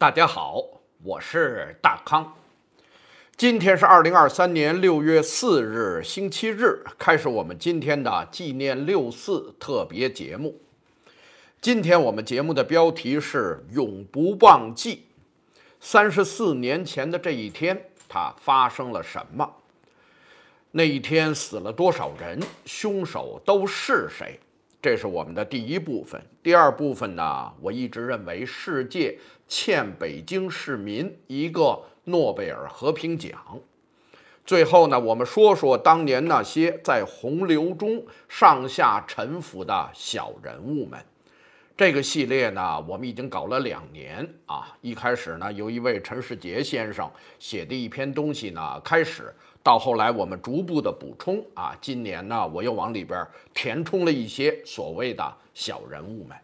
大家好，我是大康。今天是二零二三年六月四日，星期日。开始我们今天的纪念六四特别节目。今天我们节目的标题是“永不忘记”。三十四年前的这一天，它发生了什么？那一天死了多少人？凶手都是谁？这是我们的第一部分。第二部分呢？我一直认为世界。欠北京市民一个诺贝尔和平奖。最后呢，我们说说当年那些在洪流中上下沉浮的小人物们。这个系列呢，我们已经搞了两年啊。一开始呢，由一位陈世杰先生写的一篇东西呢开始，到后来我们逐步的补充啊。今年呢，我又往里边填充了一些所谓的小人物们。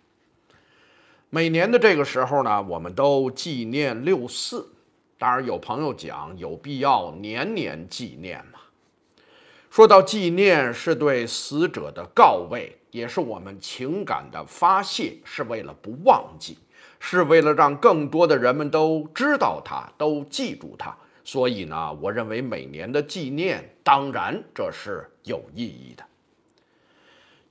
每年的这个时候呢，我们都纪念六四。当然，有朋友讲有必要年年纪念嘛。说到纪念，是对死者的告慰，也是我们情感的发泄，是为了不忘记，是为了让更多的人们都知道他，都记住他。所以呢，我认为每年的纪念，当然这是有意义的。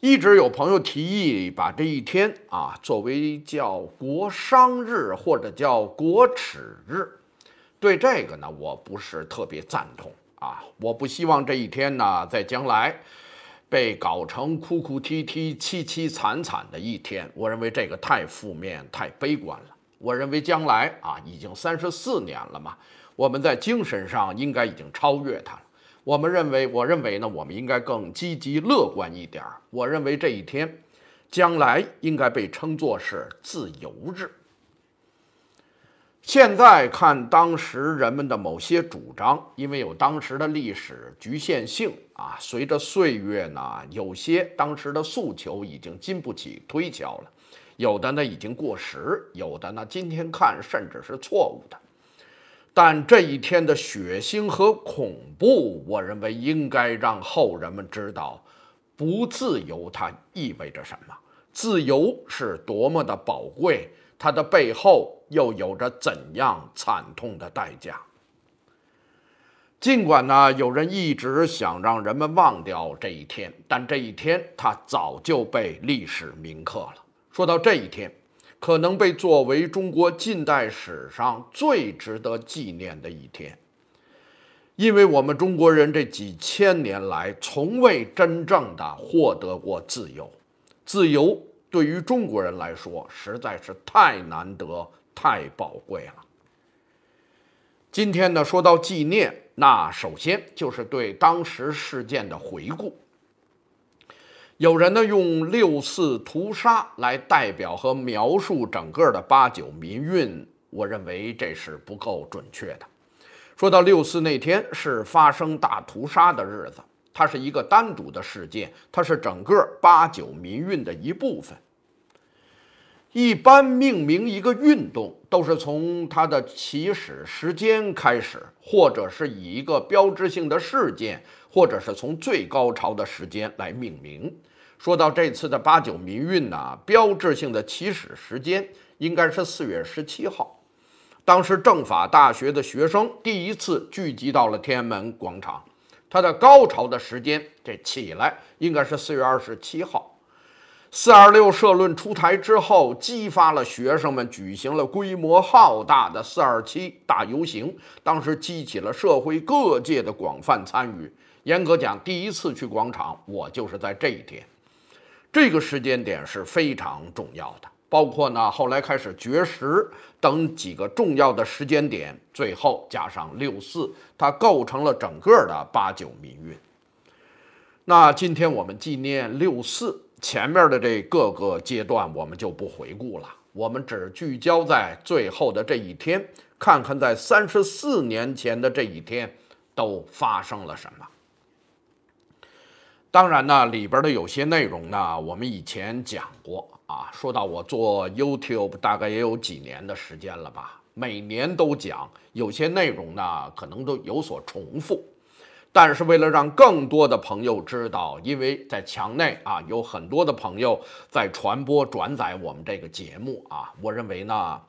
一直有朋友提议把这一天啊作为叫国殇日或者叫国耻日，对这个呢我不是特别赞同啊，我不希望这一天呢在将来被搞成哭哭啼啼、凄凄惨惨的一天。我认为这个太负面、太悲观了。我认为将来啊已经三十四年了嘛，我们在精神上应该已经超越它了。我们认为，我认为呢，我们应该更积极乐观一点儿。我认为这一天，将来应该被称作是自由日。现在看当时人们的某些主张，因为有当时的历史局限性啊，随着岁月呢，有些当时的诉求已经经不起推敲了，有的呢已经过时，有的呢今天看甚至是错误的。但这一天的血腥和恐怖，我认为应该让后人们知道，不自由它意味着什么，自由是多么的宝贵，它的背后又有着怎样惨痛的代价。尽管呢，有人一直想让人们忘掉这一天，但这一天它早就被历史铭刻了。说到这一天。可能被作为中国近代史上最值得纪念的一天，因为我们中国人这几千年来从未真正的获得过自由，自由对于中国人来说实在是太难得、太宝贵了。今天呢，说到纪念，那首先就是对当时事件的回顾。有人呢用六四屠杀来代表和描述整个的八九民运，我认为这是不够准确的。说到六四那天是发生大屠杀的日子，它是一个单独的事件，它是整个八九民运的一部分。一般命名一个运动，都是从它的起始时间开始，或者是以一个标志性的事件，或者是从最高潮的时间来命名。说到这次的八九民运呢，标志性的起始时间应该是四月十七号，当时政法大学的学生第一次聚集到了天安门广场。它的高潮的时间这起来应该是四月二十七号，四二六社论出台之后，激发了学生们举行了规模浩大的四二七大游行，当时激起了社会各界的广泛参与。严格讲，第一次去广场，我就是在这一天。这个时间点是非常重要的，包括呢后来开始绝食等几个重要的时间点，最后加上六四，它构成了整个的八九民运。那今天我们纪念六四，前面的这各个阶段我们就不回顾了，我们只聚焦在最后的这一天，看看在三十四年前的这一天都发生了什么。当然呢，里边的有些内容呢，我们以前讲过啊。说到我做 YouTube 大概也有几年的时间了吧，每年都讲，有些内容呢可能都有所重复，但是为了让更多的朋友知道，因为在墙内啊，有很多的朋友在传播转载我们这个节目啊，我认为呢，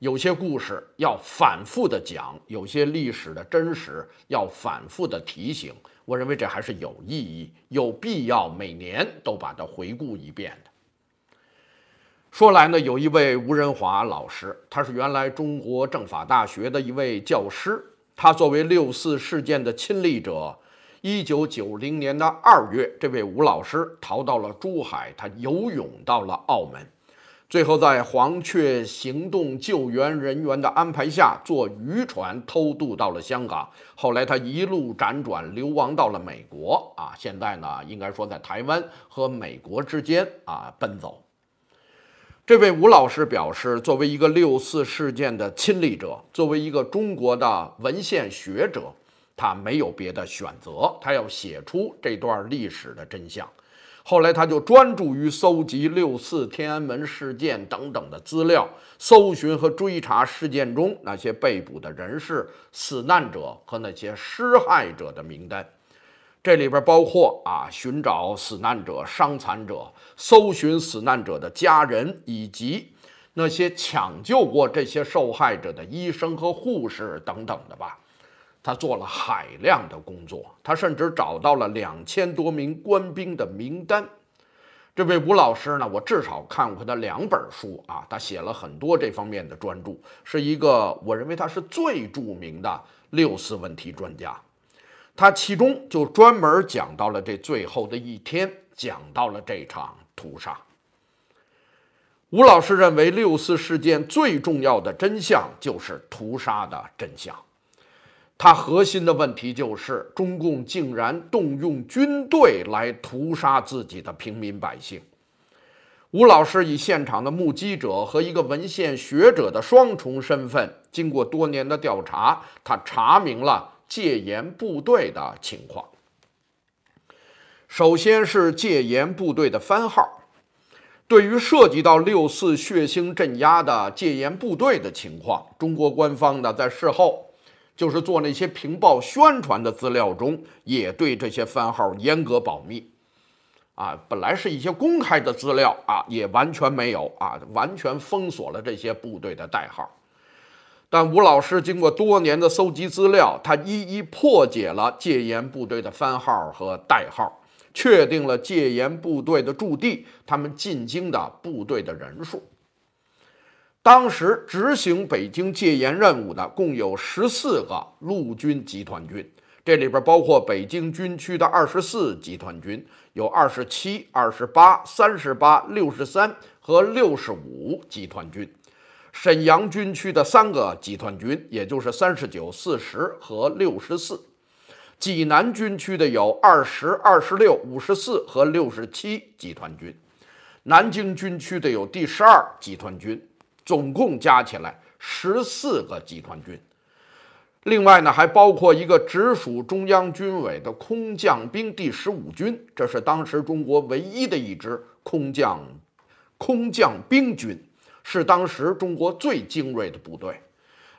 有些故事要反复的讲，有些历史的真实要反复的提醒。我认为这还是有意义、有必要每年都把它回顾一遍的。说来呢，有一位吴仁华老师，他是原来中国政法大学的一位教师，他作为六四事件的亲历者，一九九零年的二月，这位吴老师逃到了珠海，他游泳到了澳门。最后，在黄雀行动救援人员的安排下，坐渔船偷渡到了香港。后来，他一路辗转流亡到了美国。啊，现在呢，应该说在台湾和美国之间啊奔走。这位吴老师表示，作为一个六四事件的亲历者，作为一个中国的文献学者，他没有别的选择，他要写出这段历史的真相。后来，他就专注于搜集六四天安门事件等等的资料，搜寻和追查事件中那些被捕的人士、死难者和那些施害者的名单。这里边包括啊，寻找死难者、伤残者，搜寻死难者的家人，以及那些抢救过这些受害者的医生和护士等等的吧。他做了海量的工作，他甚至找到了两千多名官兵的名单。这位吴老师呢，我至少看过他两本书啊，他写了很多这方面的专著，是一个我认为他是最著名的六四问题专家。他其中就专门讲到了这最后的一天，讲到了这场屠杀。吴老师认为，六四事件最重要的真相就是屠杀的真相。他核心的问题就是，中共竟然动用军队来屠杀自己的平民百姓。吴老师以现场的目击者和一个文献学者的双重身份，经过多年的调查，他查明了戒严部队的情况。首先是戒严部队的番号。对于涉及到六四血腥镇压的戒严部队的情况，中国官方呢在事后。就是做那些屏报宣传的资料中，也对这些番号严格保密，啊，本来是一些公开的资料啊，也完全没有啊，完全封锁了这些部队的代号。但吴老师经过多年的搜集资料，他一一破解了戒严部队的番号和代号，确定了戒严部队的驻地，他们进京的部队的人数。当时执行北京戒严任务的共有十四个陆军集团军，这里边包括北京军区的二十四集团军，有二十七、二十八、三十八、六十三和六十五集团军；沈阳军区的三个集团军，也就是三十九、四十和六十四；济南军区的有二十二、十六、五十四和六十七集团军；南京军区的有第十二集团军。总共加起来十四个集团军，另外呢还包括一个直属中央军委的空降兵第十五军，这是当时中国唯一的一支空降，空降兵军，是当时中国最精锐的部队。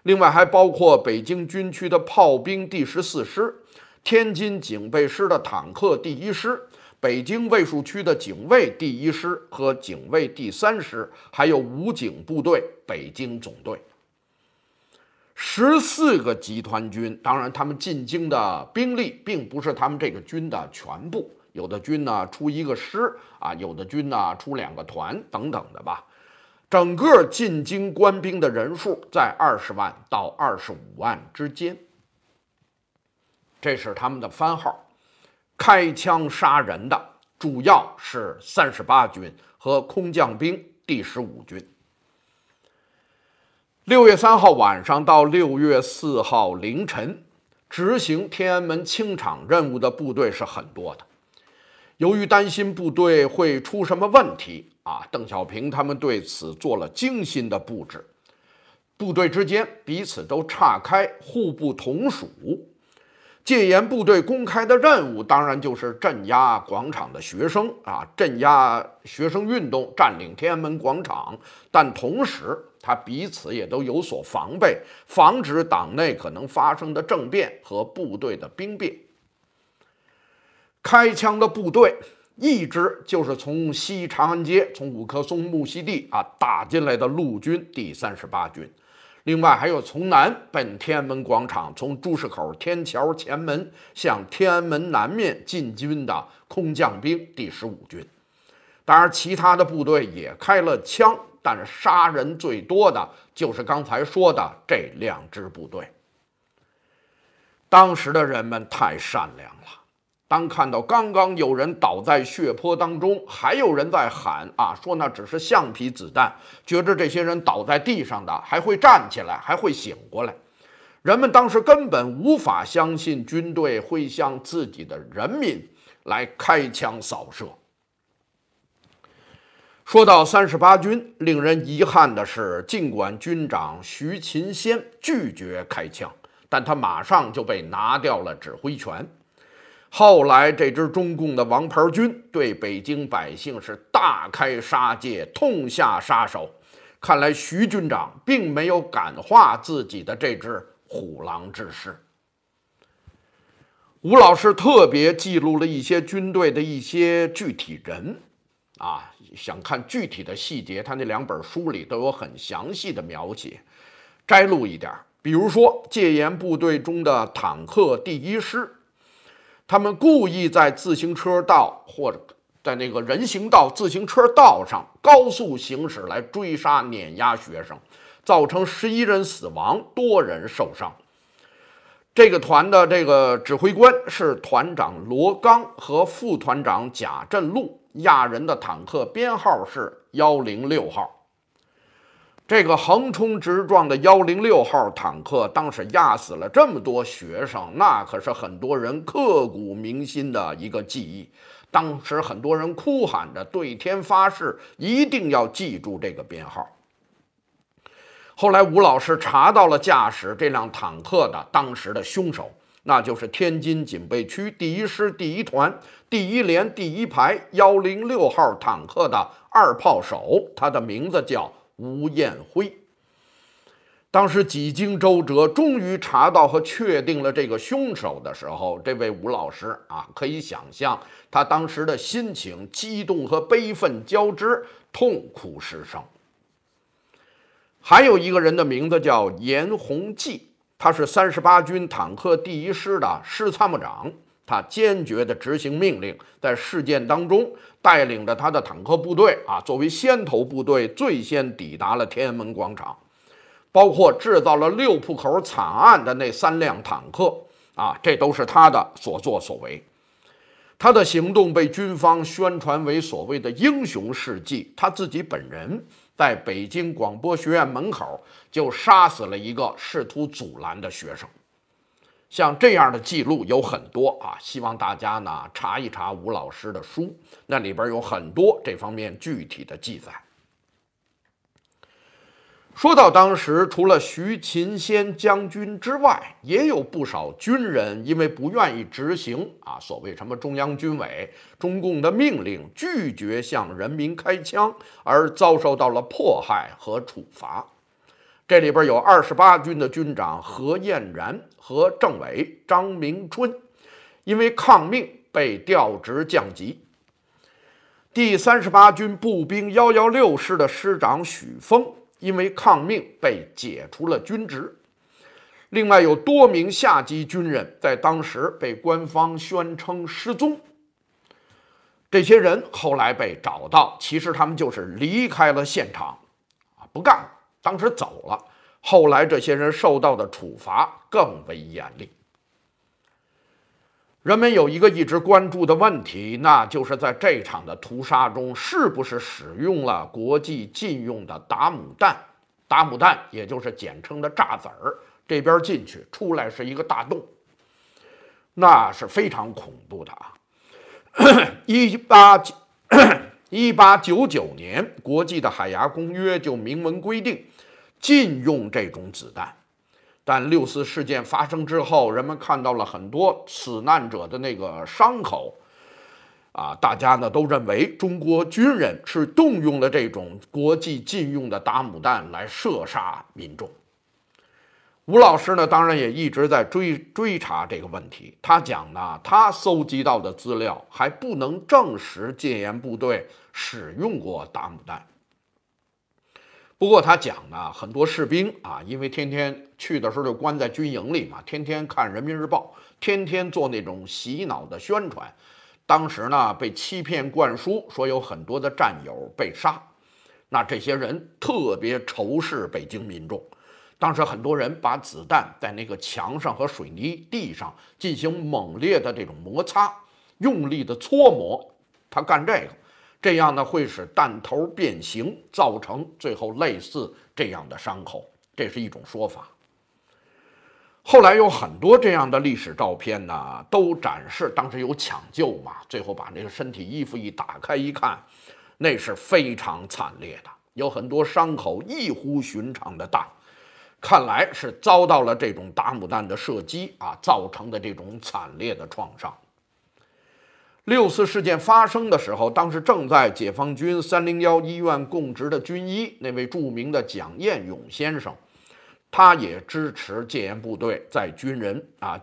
另外还包括北京军区的炮兵第十四师、天津警备师的坦克第一师。北京卫戍区的警卫第一师和警卫第三师，还有武警部队北京总队，十四个集团军。当然，他们进京的兵力并不是他们这个军的全部，有的军呢出一个师啊，有的军呢出两个团等等的吧。整个进京官兵的人数在二十万到二十五万之间。这是他们的番号。开枪杀人的主要是三十八军和空降兵第十五军。六月三号晚上到六月四号凌晨，执行天安门清场任务的部队是很多的。由于担心部队会出什么问题啊，邓小平他们对此做了精心的布置，部队之间彼此都岔开，互不统属。戒严部队公开的任务，当然就是镇压广场的学生啊，镇压学生运动，占领天安门广场。但同时，他彼此也都有所防备，防止党内可能发生的政变和部队的兵变。开枪的部队，一支就是从西长安街、从五棵松木樨地啊打进来的陆军第三十八军。另外还有从南奔天安门广场，从朱市口天桥前门向天安门南面进军的空降兵第十五军。当然，其他的部队也开了枪，但是杀人最多的就是刚才说的这两支部队。当时的人们太善良了。当看到刚刚有人倒在血泊当中，还有人在喊“啊”，说那只是橡皮子弹，觉着这些人倒在地上的还会站起来，还会醒过来。人们当时根本无法相信军队会向自己的人民来开枪扫射。说到三十八军，令人遗憾的是，尽管军长徐勤先拒绝开枪，但他马上就被拿掉了指挥权。后来，这支中共的王牌军对北京百姓是大开杀戒，痛下杀手。看来徐军长并没有感化自己的这支虎狼之师。吴老师特别记录了一些军队的一些具体人，啊，想看具体的细节，他那两本书里都有很详细的描写，摘录一点，比如说戒严部队中的坦克第一师。他们故意在自行车道或者在那个人行道、自行车道上高速行驶，来追杀碾压学生，造成十一人死亡，多人受伤。这个团的这个指挥官是团长罗刚和副团长贾振禄。亚人的坦克编号是幺零六号。这个横冲直撞的幺零六号坦克当时压死了这么多学生，那可是很多人刻骨铭心的一个记忆。当时很多人哭喊着对天发誓，一定要记住这个编号。后来吴老师查到了驾驶这辆坦克的当时的凶手，那就是天津警备区第一师第一团第一连第一排幺零六号坦克的二炮手，他的名字叫。吴彦辉当时几经周折，终于查到和确定了这个凶手的时候，这位吴老师啊，可以想象他当时的心情，激动和悲愤交织，痛苦失声。还有一个人的名字叫严洪济，他是三十八军坦克第一师的师参谋长。他坚决地执行命令，在事件当中带领着他的坦克部队啊，作为先头部队，最先抵达了天安门广场，包括制造了六铺口惨案的那三辆坦克啊，这都是他的所作所为。他的行动被军方宣传为所谓的英雄事迹。他自己本人在北京广播学院门口就杀死了一个试图阻拦的学生。像这样的记录有很多啊，希望大家呢查一查吴老师的书，那里边有很多这方面具体的记载。说到当时，除了徐勤先将军之外，也有不少军人因为不愿意执行啊所谓什么中央军委、中共的命令，拒绝向人民开枪，而遭受到了迫害和处罚。这里边有二十八军的军长何彦然和政委张明春，因为抗命被调职降级。第三十八军步兵幺幺六师的师长许峰，因为抗命被解除了军职。另外有多名下级军人在当时被官方宣称失踪，这些人后来被找到，其实他们就是离开了现场，啊，不干了。当时走了，后来这些人受到的处罚更为严厉。人们有一个一直关注的问题，那就是在这场的屠杀中，是不是使用了国际禁用的达姆弹？达姆弹，也就是简称的炸子儿，这边进去，出来是一个大洞，那是非常恐怖的啊！一八一八九九年，国际的海牙公约就明文规定。禁用这种子弹，但六四事件发生之后，人们看到了很多死难者的那个伤口，啊，大家呢都认为中国军人是动用了这种国际禁用的打母弹来射杀民众。吴老师呢，当然也一直在追追查这个问题。他讲呢，他搜集到的资料还不能证实戒严部队使用过打母弹。不过他讲呢，很多士兵啊，因为天天去的时候就关在军营里嘛，天天看《人民日报》，天天做那种洗脑的宣传。当时呢，被欺骗灌输说有很多的战友被杀，那这些人特别仇视北京民众。当时很多人把子弹在那个墙上和水泥地上进行猛烈的这种摩擦，用力的搓磨，他干这个。这样呢，会使弹头变形，造成最后类似这样的伤口，这是一种说法。后来有很多这样的历史照片呢，都展示当时有抢救嘛，最后把那个身体衣服一打开一看，那是非常惨烈的，有很多伤口异乎寻常的大，看来是遭到了这种打母弹的射击啊造成的这种惨烈的创伤。六四事件发生的时候，当时正在解放军三零幺医院供职的军医那位著名的蒋彦勇先生，他也支持戒严部队在军人啊，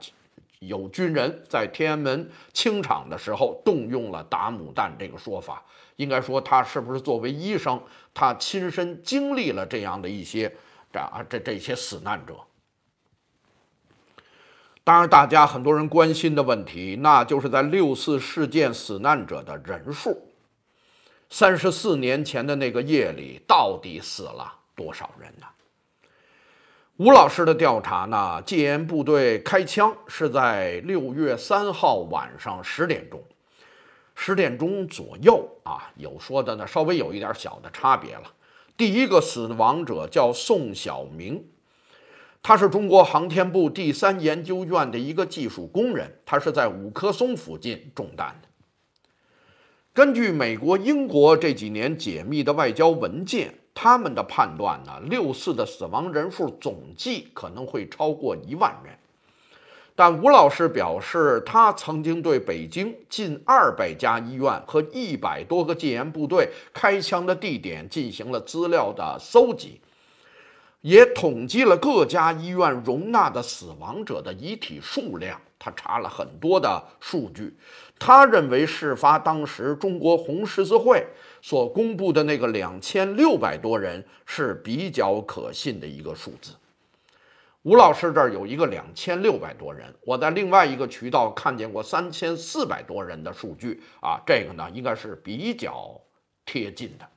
有军人在天安门清场的时候动用了打母弹这个说法。应该说，他是不是作为医生，他亲身经历了这样的一些这啊这这些死难者？当然，大家很多人关心的问题，那就是在六四事件死难者的人数。三十四年前的那个夜里，到底死了多少人呢？吴老师的调查呢，戒严部队开枪是在六月三号晚上十点钟，十点钟左右啊，有说的呢，稍微有一点小的差别了。第一个死亡者叫宋晓明。他是中国航天部第三研究院的一个技术工人，他是在五棵松附近中弹的。根据美国、英国这几年解密的外交文件，他们的判断呢，六四的死亡人数总计可能会超过一万人。但吴老师表示，他曾经对北京近二百家医院和一百多个戒严部队开枪的地点进行了资料的搜集。也统计了各家医院容纳的死亡者的遗体数量，他查了很多的数据，他认为事发当时中国红十字会所公布的那个两千六百多人是比较可信的一个数字。吴老师这儿有一个两千六百多人，我在另外一个渠道看见过三千四百多人的数据啊，这个呢应该是比较贴近的。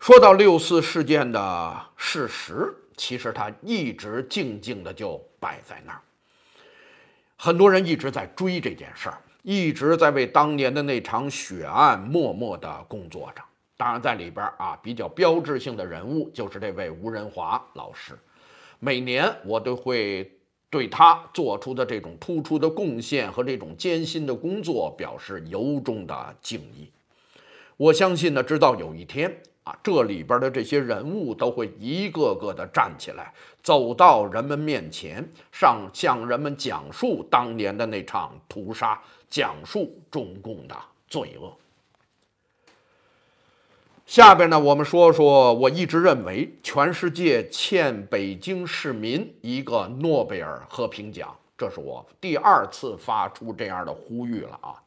说到六四事件的事实，其实它一直静静的就摆在那儿。很多人一直在追这件事儿，一直在为当年的那场血案默默的工作着。当然，在里边啊，比较标志性的人物就是这位吴仁华老师。每年我都会对他做出的这种突出的贡献和这种艰辛的工作表示由衷的敬意。我相信呢，直到有一天。这里边的这些人物都会一个个的站起来，走到人们面前，上向人们讲述当年的那场屠杀，讲述中共的罪恶。下边呢，我们说说，我一直认为全世界欠北京市民一个诺贝尔和平奖，这是我第二次发出这样的呼吁了啊。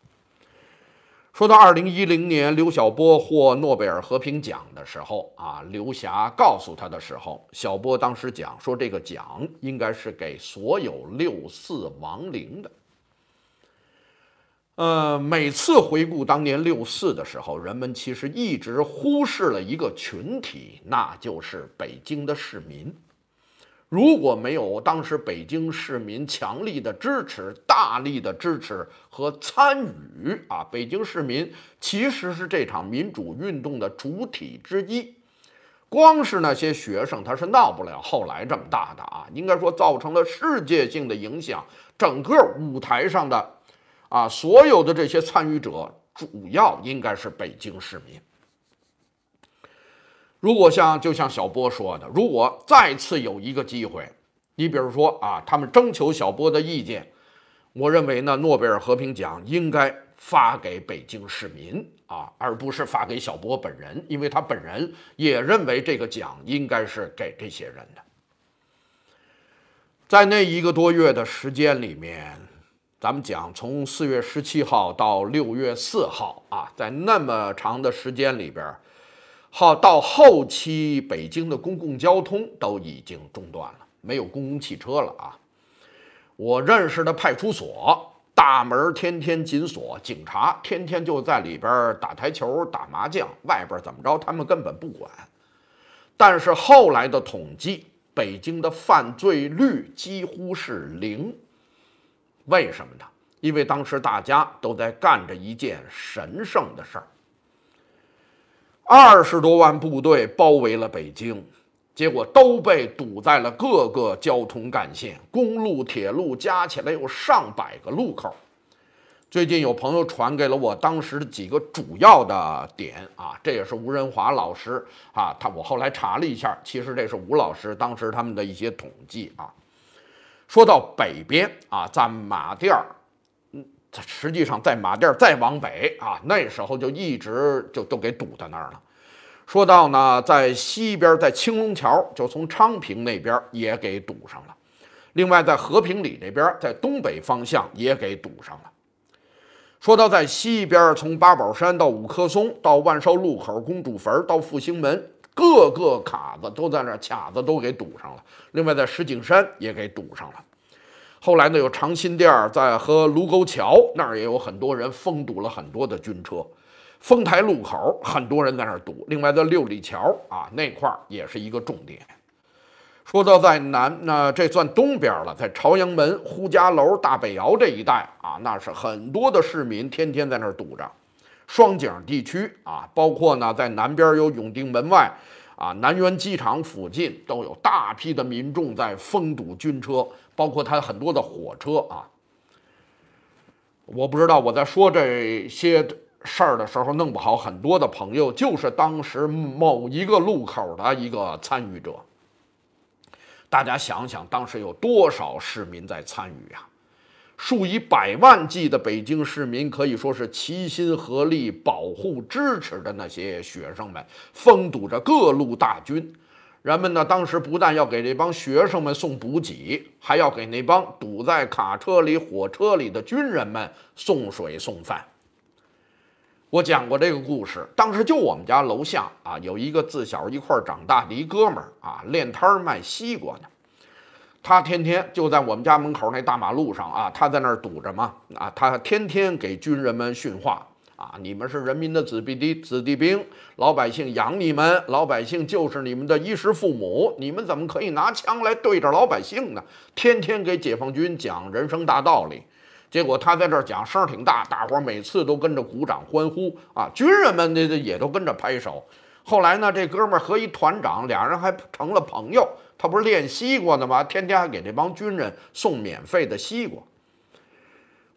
说到二零一零年刘晓波获诺贝尔和平奖的时候啊，刘霞告诉他的时候，小波当时讲说这个奖应该是给所有六四亡灵的。呃，每次回顾当年六四的时候，人们其实一直忽视了一个群体，那就是北京的市民。如果没有当时北京市民强力的支持、大力的支持和参与啊，北京市民其实是这场民主运动的主体之一。光是那些学生他是闹不了后来这么大的啊，应该说造成了世界性的影响。整个舞台上的啊，所有的这些参与者，主要应该是北京市民。如果像就像小波说的，如果再次有一个机会，你比如说啊，他们征求小波的意见，我认为呢，诺贝尔和平奖应该发给北京市民啊，而不是发给小波本人，因为他本人也认为这个奖应该是给这些人的。在那一个多月的时间里面，咱们讲从四月十七号到六月四号啊，在那么长的时间里边。好到后期，北京的公共交通都已经中断了，没有公共汽车了啊！我认识的派出所大门天天紧锁，警察天天就在里边打台球、打麻将，外边怎么着他们根本不管。但是后来的统计，北京的犯罪率几乎是零。为什么呢？因为当时大家都在干着一件神圣的事儿。二十多万部队包围了北京，结果都被堵在了各个交通干线、公路、铁路，加起来有上百个路口。最近有朋友传给了我当时的几个主要的点啊，这也是吴仁华老师啊，他我后来查了一下，其实这是吴老师当时他们的一些统计啊。说到北边啊，在马甸儿。实际上，在马甸再往北啊，那时候就一直就都给堵在那儿了。说到呢，在西边，在青龙桥，就从昌平那边也给堵上了。另外，在和平里这边，在东北方向也给堵上了。说到在西边，从八宝山到五棵松，到万寿路口、公主坟到复兴门，各个卡子都在那卡子都给堵上了。另外，在石景山也给堵上了。后来呢，有长辛店儿，在和卢沟桥那儿也有很多人封堵了很多的军车，丰台路口很多人在那儿堵。另外在六里桥啊那块儿也是一个重点。说到在南，那这算东边了，在朝阳门、呼家楼、大北窑这一带啊，那是很多的市民天天在那儿堵着。双井地区啊，包括呢在南边有永定门外啊、南苑机场附近，都有大批的民众在封堵军车。包括他很多的火车啊，我不知道我在说这些事儿的时候，弄不好很多的朋友就是当时某一个路口的一个参与者。大家想想，当时有多少市民在参与呀？数以百万计的北京市民可以说是齐心合力保护、支持的那些学生们，封堵着各路大军。人们呢，当时不但要给这帮学生们送补给，还要给那帮堵在卡车里、火车里的军人们送水送饭。我讲过这个故事，当时就我们家楼下啊，有一个自小一块长大的一哥们儿啊，练摊卖西瓜呢，他天天就在我们家门口那大马路上啊，他在那儿堵着嘛啊，他天天给军人们训话。啊！你们是人民的子弟兵，子弟兵，老百姓养你们，老百姓就是你们的衣食父母。你们怎么可以拿枪来对着老百姓呢？天天给解放军讲人生大道理，结果他在这儿讲声儿挺大，大伙儿每次都跟着鼓掌欢呼啊！军人们那那也都跟着拍手。后来呢，这哥们儿和一团长俩人还成了朋友。他不是练西瓜的吗？天天还给这帮军人送免费的西瓜。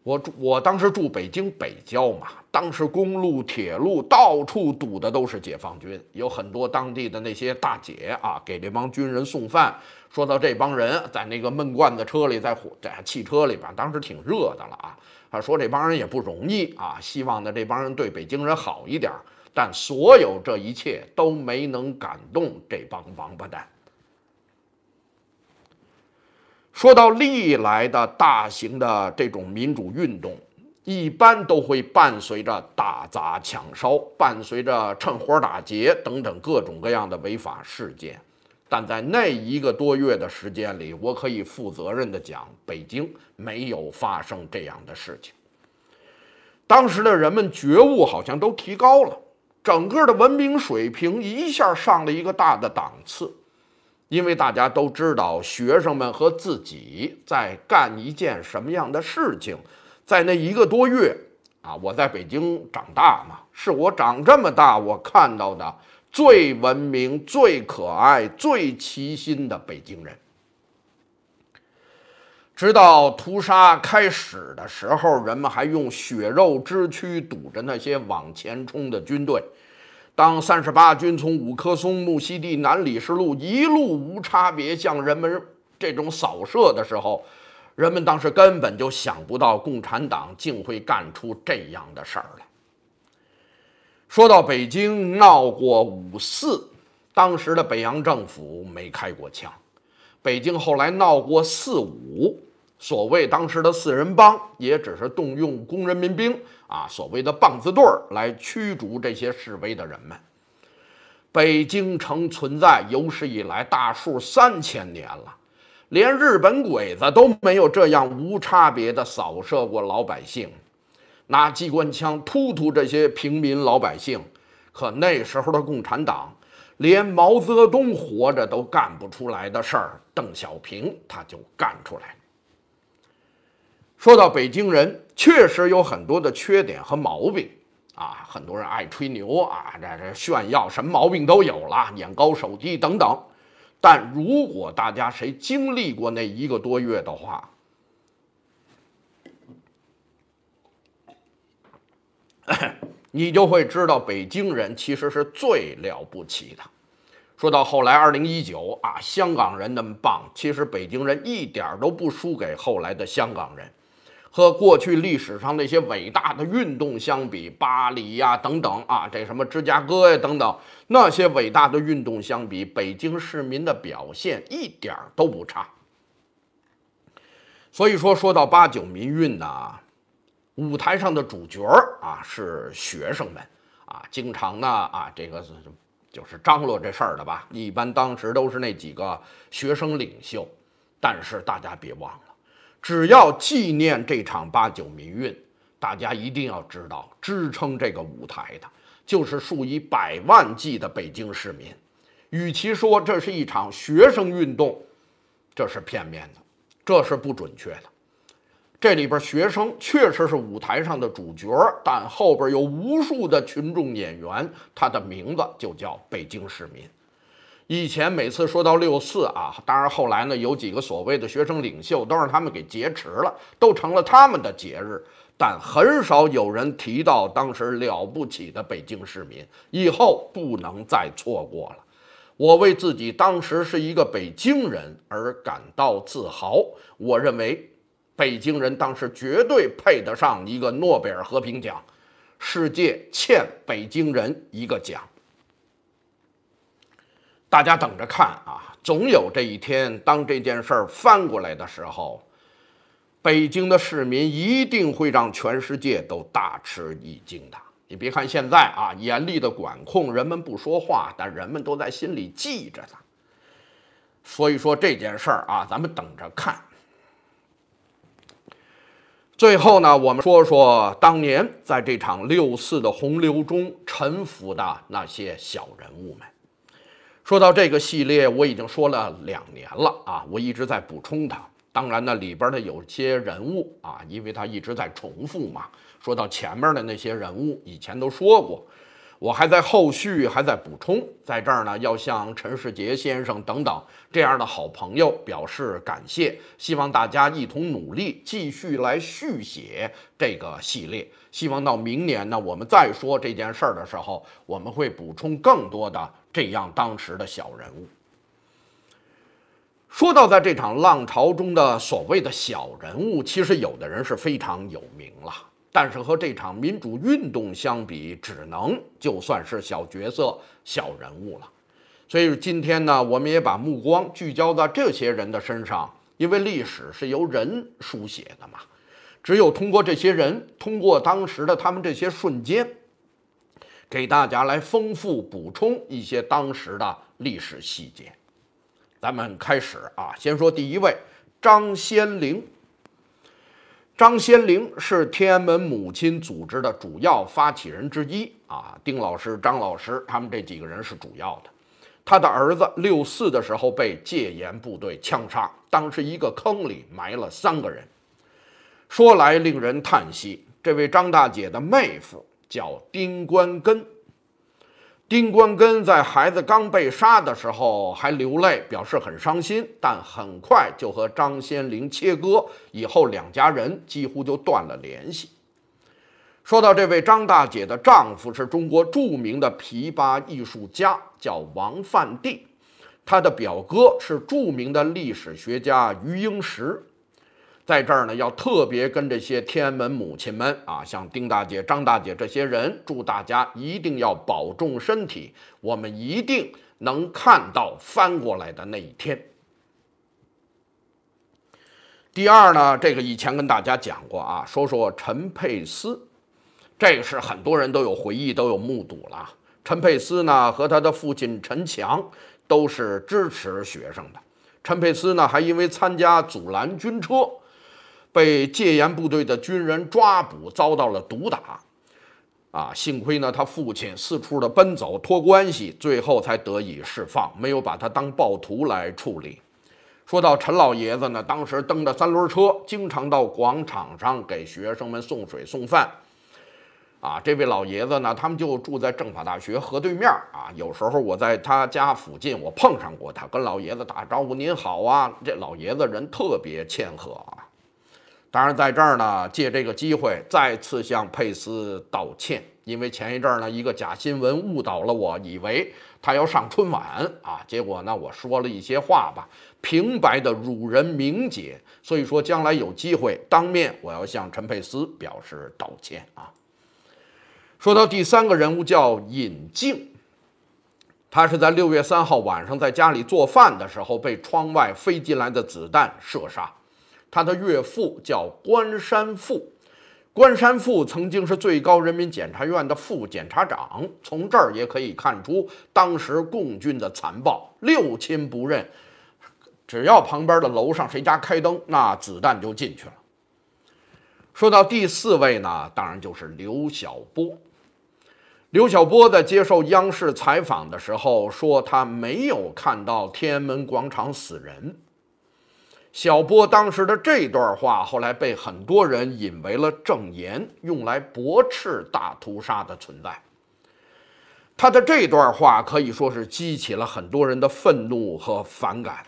我住我当时住北京北郊嘛，当时公路、铁路到处堵的都是解放军，有很多当地的那些大姐啊，给这帮军人送饭。说到这帮人，在那个闷罐子车里，在火在汽车里边，当时挺热的了啊。他说这帮人也不容易啊，希望呢这帮人对北京人好一点。但所有这一切都没能感动这帮王八蛋。说到历来的大型的这种民主运动，一般都会伴随着打砸抢烧，伴随着趁火打劫等等各种各样的违法事件。但在那一个多月的时间里，我可以负责任的讲，北京没有发生这样的事情。当时的人们觉悟好像都提高了，整个的文明水平一下上了一个大的档次。因为大家都知道，学生们和自己在干一件什么样的事情，在那一个多月啊，我在北京长大嘛，是我长这么大我看到的最文明、最可爱、最齐心的北京人。直到屠杀开始的时候，人们还用血肉之躯堵着那些往前冲的军队。当三十八军从五棵松木樨地南礼士路一路无差别向人们这种扫射的时候，人们当时根本就想不到共产党竟会干出这样的事儿来。说到北京闹过五四，当时的北洋政府没开过枪；北京后来闹过四五。所谓当时的四人帮，也只是动用工人民兵啊，所谓的棒子队儿来驱逐这些示威的人们。北京城存在有史以来大数三千年了，连日本鬼子都没有这样无差别的扫射过老百姓，拿机关枪突突这些平民老百姓。可那时候的共产党，连毛泽东活着都干不出来的事儿，邓小平他就干出来了。说到北京人，确实有很多的缺点和毛病啊，很多人爱吹牛啊，这这炫耀，什么毛病都有了，眼高手低等等。但如果大家谁经历过那一个多月的话，你就会知道北京人其实是最了不起的。说到后来，二零一九啊，香港人那么棒，其实北京人一点都不输给后来的香港人。和过去历史上那些伟大的运动相比，巴黎呀，等等啊，这什么芝加哥呀，等等那些伟大的运动相比，北京市民的表现一点都不差。所以说，说到八九民运呢，舞台上的主角啊是学生们啊，经常呢啊这个是就是张罗这事儿的吧，一般当时都是那几个学生领袖，但是大家别忘。了。只要纪念这场八九民运，大家一定要知道，支撑这个舞台的就是数以百万计的北京市民。与其说这是一场学生运动，这是片面的，这是不准确的。这里边学生确实是舞台上的主角，但后边有无数的群众演员，他的名字就叫北京市民。以前每次说到六四啊，当然后来呢，有几个所谓的学生领袖都让他们给劫持了，都成了他们的节日，但很少有人提到当时了不起的北京市民。以后不能再错过了，我为自己当时是一个北京人而感到自豪。我认为，北京人当时绝对配得上一个诺贝尔和平奖，世界欠北京人一个奖。大家等着看啊！总有这一天，当这件事儿翻过来的时候，北京的市民一定会让全世界都大吃一惊的。你别看现在啊，严厉的管控，人们不说话，但人们都在心里记着呢。所以说这件事儿啊，咱们等着看。最后呢，我们说说当年在这场六四的洪流中沉浮的那些小人物们。说到这个系列，我已经说了两年了啊，我一直在补充它。当然呢，里边的有些人物啊，因为它一直在重复嘛。说到前面的那些人物，以前都说过，我还在后续还在补充。在这儿呢，要向陈世杰先生等等这样的好朋友表示感谢，希望大家一同努力，继续来续写这个系列。希望到明年呢，我们再说这件事儿的时候，我们会补充更多的。这样，当时的小人物。说到在这场浪潮中的所谓的小人物，其实有的人是非常有名了，但是和这场民主运动相比，只能就算是小角色、小人物了。所以今天呢，我们也把目光聚焦在这些人的身上，因为历史是由人书写的嘛，只有通过这些人，通过当时的他们这些瞬间。给大家来丰富补充一些当时的历史细节。咱们开始啊，先说第一位张先龄。张先龄是天安门母亲组织的主要发起人之一啊。丁老师、张老师他们这几个人是主要的。他的儿子六四的时候被戒严部队枪杀，当时一个坑里埋了三个人，说来令人叹息。这位张大姐的妹夫。叫丁关根。丁关根在孩子刚被杀的时候还流泪，表示很伤心，但很快就和张先林切割，以后两家人几乎就断了联系。说到这位张大姐的丈夫，是中国著名的琵琶艺术家，叫王范帝，他的表哥是著名的历史学家于英时。在这儿呢，要特别跟这些天安门母亲们啊，像丁大姐、张大姐这些人，祝大家一定要保重身体，我们一定能看到翻过来的那一天。第二呢，这个以前跟大家讲过啊，说说陈佩斯，这个是很多人都有回忆、都有目睹了。陈佩斯呢和他的父亲陈强都是支持学生的，陈佩斯呢还因为参加阻拦军车。被戒严部队的军人抓捕，遭到了毒打，啊，幸亏呢，他父亲四处的奔走托关系，最后才得以释放，没有把他当暴徒来处理。说到陈老爷子呢，当时蹬着三轮车，经常到广场上给学生们送水送饭，啊，这位老爷子呢，他们就住在政法大学河对面啊，有时候我在他家附近，我碰上过他，跟老爷子打招呼：“您好啊！”这老爷子人特别谦和啊。当然，在这儿呢，借这个机会再次向佩斯道歉，因为前一阵儿呢，一个假新闻误导了我，以为他要上春晚啊，结果呢，我说了一些话吧，平白的辱人名节，所以说将来有机会当面我要向陈佩斯表示道歉啊。说到第三个人物叫尹静，他是在六月三号晚上在家里做饭的时候被窗外飞进来的子弹射杀。他的岳父叫关山富，关山富曾经是最高人民检察院的副检察长。从这儿也可以看出当时共军的残暴，六亲不认，只要旁边的楼上谁家开灯，那子弹就进去了。说到第四位呢，当然就是刘晓波。刘晓波在接受央视采访的时候说，他没有看到天安门广场死人。小波当时的这段话，后来被很多人引为了证言，用来驳斥大屠杀的存在。他的这段话可以说是激起了很多人的愤怒和反感。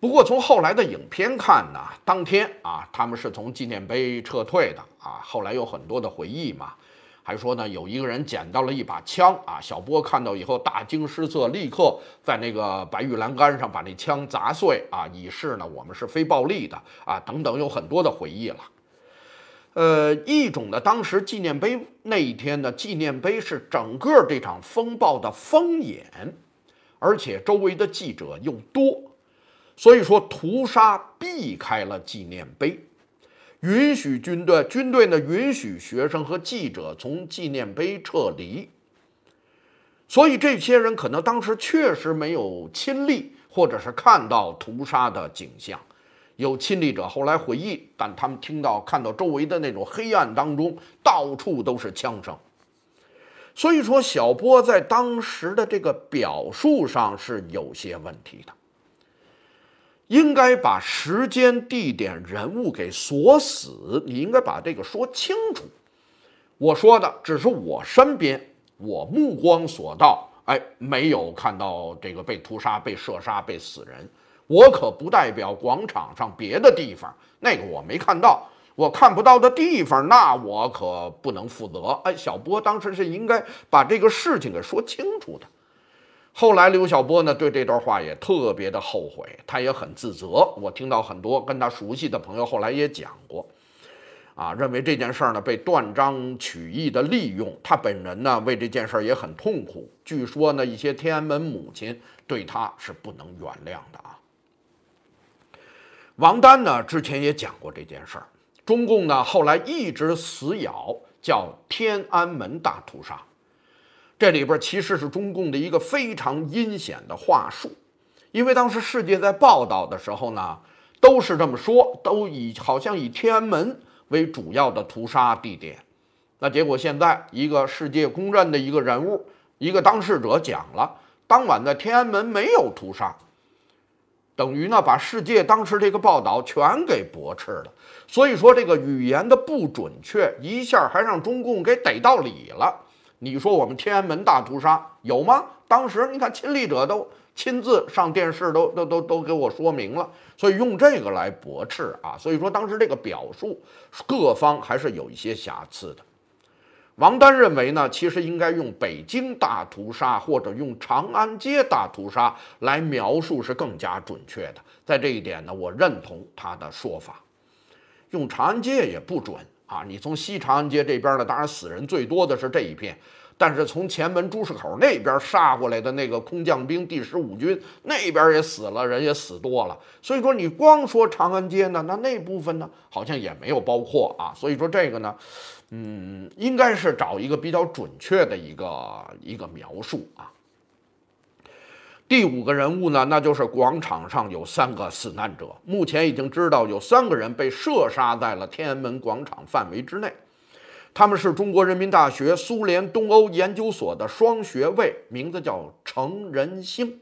不过从后来的影片看呢，当天啊，他们是从纪念碑撤退的啊，后来有很多的回忆嘛。还说呢，有一个人捡到了一把枪啊！小波看到以后大惊失色，立刻在那个白玉栏杆上把那枪砸碎啊！以示呢，我们是非暴力的啊！等等，有很多的回忆了。呃，一种呢，当时纪念碑那一天呢，纪念碑是整个这场风暴的风眼，而且周围的记者又多，所以说屠杀避开了纪念碑。允许军队，军队呢？允许学生和记者从纪念碑撤离。所以这些人可能当时确实没有亲历，或者是看到屠杀的景象。有亲历者后来回忆，但他们听到、看到周围的那种黑暗当中，到处都是枪声。所以说，小波在当时的这个表述上是有些问题的。应该把时间、地点、人物给锁死。你应该把这个说清楚。我说的只是我身边，我目光所到，哎，没有看到这个被屠杀、被射杀、被死人。我可不代表广场上别的地方，那个我没看到，我看不到的地方，那我可不能负责。哎，小波当时是应该把这个事情给说清楚的。后来，刘晓波呢对这段话也特别的后悔，他也很自责。我听到很多跟他熟悉的朋友后来也讲过，啊，认为这件事儿呢被断章取义的利用，他本人呢为这件事儿也很痛苦。据说呢，一些天安门母亲对他是不能原谅的啊。王丹呢之前也讲过这件事儿，中共呢后来一直死咬叫天安门大屠杀。这里边其实是中共的一个非常阴险的话术，因为当时世界在报道的时候呢，都是这么说，都以好像以天安门为主要的屠杀地点。那结果现在一个世界公认的一个人物，一个当事者讲了，当晚在天安门没有屠杀，等于呢把世界当时这个报道全给驳斥了。所以说这个语言的不准确，一下还让中共给逮到理了。你说我们天安门大屠杀有吗？当时你看亲历者都亲自上电视，都都都都给我说明了，所以用这个来驳斥啊。所以说当时这个表述各方还是有一些瑕疵的。王丹认为呢，其实应该用北京大屠杀或者用长安街大屠杀来描述是更加准确的。在这一点呢，我认同他的说法。用长安街也不准。啊，你从西长安街这边呢，当然死人最多的是这一片，但是从前门朱市口那边杀过来的那个空降兵第十五军那边也死了人，也死多了。所以说你光说长安街呢，那那部分呢，好像也没有包括啊。所以说这个呢，嗯，应该是找一个比较准确的一个一个描述啊。第五个人物呢，那就是广场上有三个死难者。目前已经知道有三个人被射杀在了天安门广场范围之内。他们是中国人民大学苏联东欧研究所的双学位，名字叫程仁兴。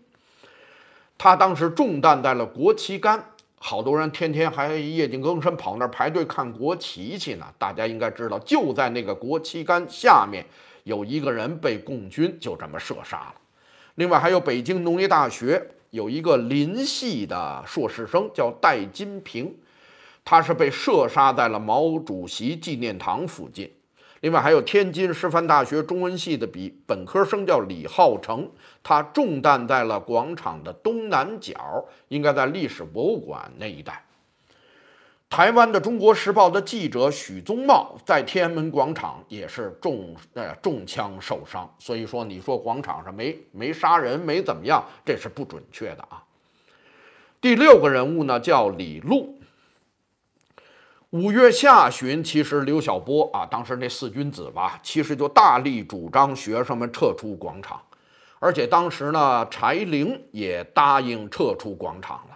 他当时中弹在了国旗杆，好多人天天还夜静更深跑那排队看国旗去呢。大家应该知道，就在那个国旗杆下面，有一个人被共军就这么射杀了。另外还有北京农业大学有一个林系的硕士生叫戴金平，他是被射杀在了毛主席纪念堂附近。另外还有天津师范大学中文系的比本科生叫李浩成，他中弹在了广场的东南角，应该在历史博物馆那一带。台湾的《中国时报》的记者许宗茂在天安门广场也是中呃中枪受伤，所以说你说广场上没没杀人没怎么样，这是不准确的啊。第六个人物呢叫李璐。五月下旬，其实刘晓波啊，当时那四君子吧，其实就大力主张学生们撤出广场，而且当时呢，柴玲也答应撤出广场。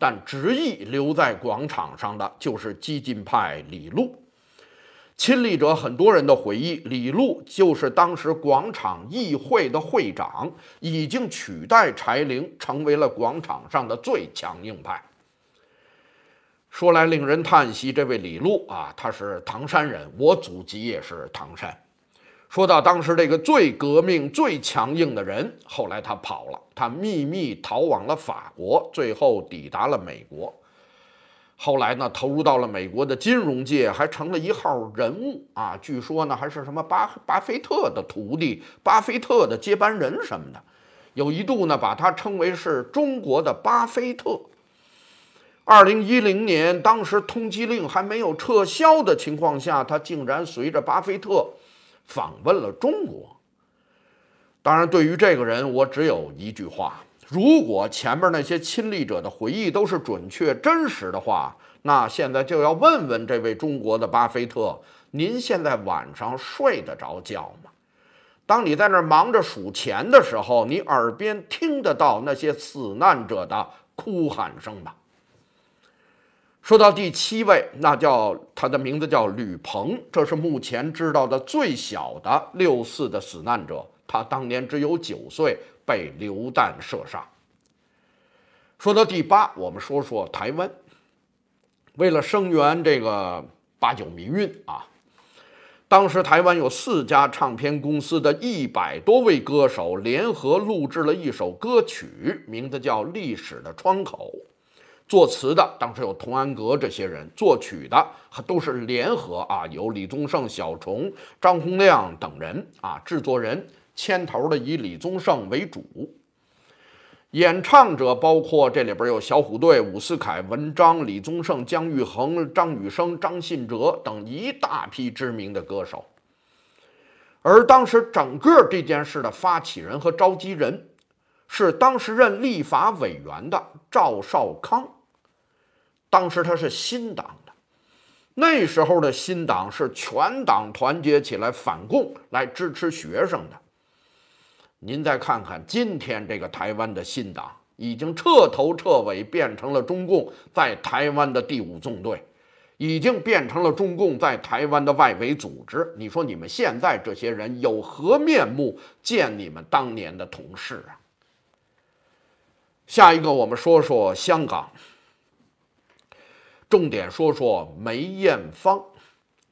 但执意留在广场上的就是激进派李路。亲历者很多人的回忆，李路就是当时广场议会的会长，已经取代柴玲成为了广场上的最强硬派。说来令人叹息，这位李路啊，他是唐山人，我祖籍也是唐山。说到当时这个最革命、最强硬的人，后来他跑了，他秘密逃往了法国，最后抵达了美国。后来呢，投入到了美国的金融界，还成了一号人物啊！据说呢，还是什么巴巴菲特的徒弟、巴菲特的接班人什么的。有一度呢，把他称为是中国的巴菲特。二零一零年，当时通缉令还没有撤销的情况下，他竟然随着巴菲特。访问了中国。当然，对于这个人，我只有一句话：如果前面那些亲历者的回忆都是准确真实的话，那现在就要问问这位中国的巴菲特，您现在晚上睡得着觉吗？当你在那儿忙着数钱的时候，你耳边听得到那些死难者的哭喊声吗？说到第七位，那叫他的名字叫吕鹏，这是目前知道的最小的六四的死难者。他当年只有九岁，被流弹射杀。说到第八，我们说说台湾。为了声援这个八九民运啊，当时台湾有四家唱片公司的一百多位歌手联合录制了一首歌曲，名字叫《历史的窗口》。作词的当时有童安格这些人，作曲的还都是联合啊，有李宗盛、小虫、张洪亮等人啊。制作人牵头的以李宗盛为主，演唱者包括这里边有小虎队、伍思凯、文章、李宗盛、姜育恒、张雨生、张信哲等一大批知名的歌手。而当时整个这件事的发起人和召集人是当时任立法委员的赵少康。当时他是新党的，那时候的新党是全党团结起来反共来支持学生的。您再看看今天这个台湾的新党，已经彻头彻尾变成了中共在台湾的第五纵队，已经变成了中共在台湾的外围组织。你说你们现在这些人有何面目见你们当年的同事啊？下一个，我们说说香港。重点说说梅艳芳。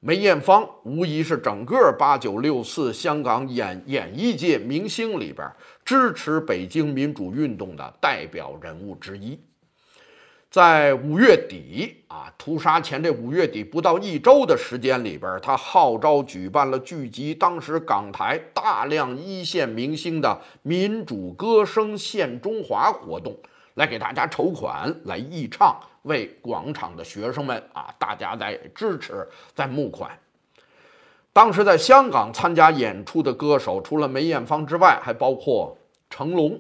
梅艳芳无疑是整个八九六四香港演演艺界明星里边支持北京民主运动的代表人物之一。在五月底啊，屠杀前这五月底不到一周的时间里边，他号召举办了聚集当时港台大量一线明星的“民主歌声献中华”活动。来给大家筹款，来义唱为广场的学生们啊，大家在支持，在募款。当时在香港参加演出的歌手，除了梅艳芳之外，还包括成龙，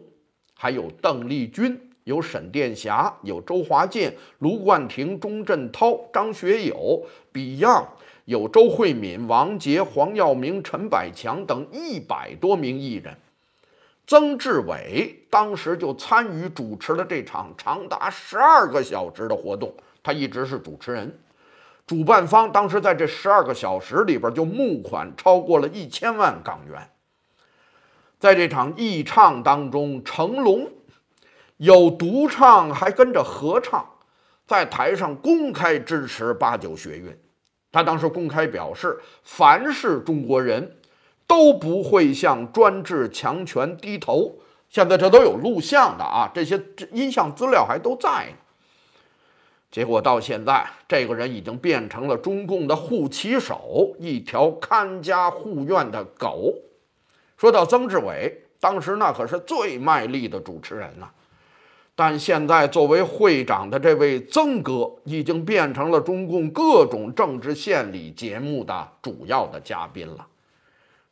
还有邓丽君，有沈殿霞，有周华健、卢冠廷、钟镇涛、张学友、Beyond，有周慧敏、王杰、黄耀明、陈百强等一百多名艺人。曾志伟当时就参与主持了这场长达十二个小时的活动，他一直是主持人。主办方当时在这十二个小时里边就募款超过了一千万港元。在这场义唱当中，成龙有独唱，还跟着合唱，在台上公开支持八九学运。他当时公开表示，凡是中国人。都不会向专制强权低头。现在这都有录像的啊，这些音像资料还都在呢。结果到现在，这个人已经变成了中共的护旗手，一条看家护院的狗。说到曾志伟，当时那可是最卖力的主持人呐。但现在作为会长的这位曾哥，已经变成了中共各种政治献礼节目的主要的嘉宾了。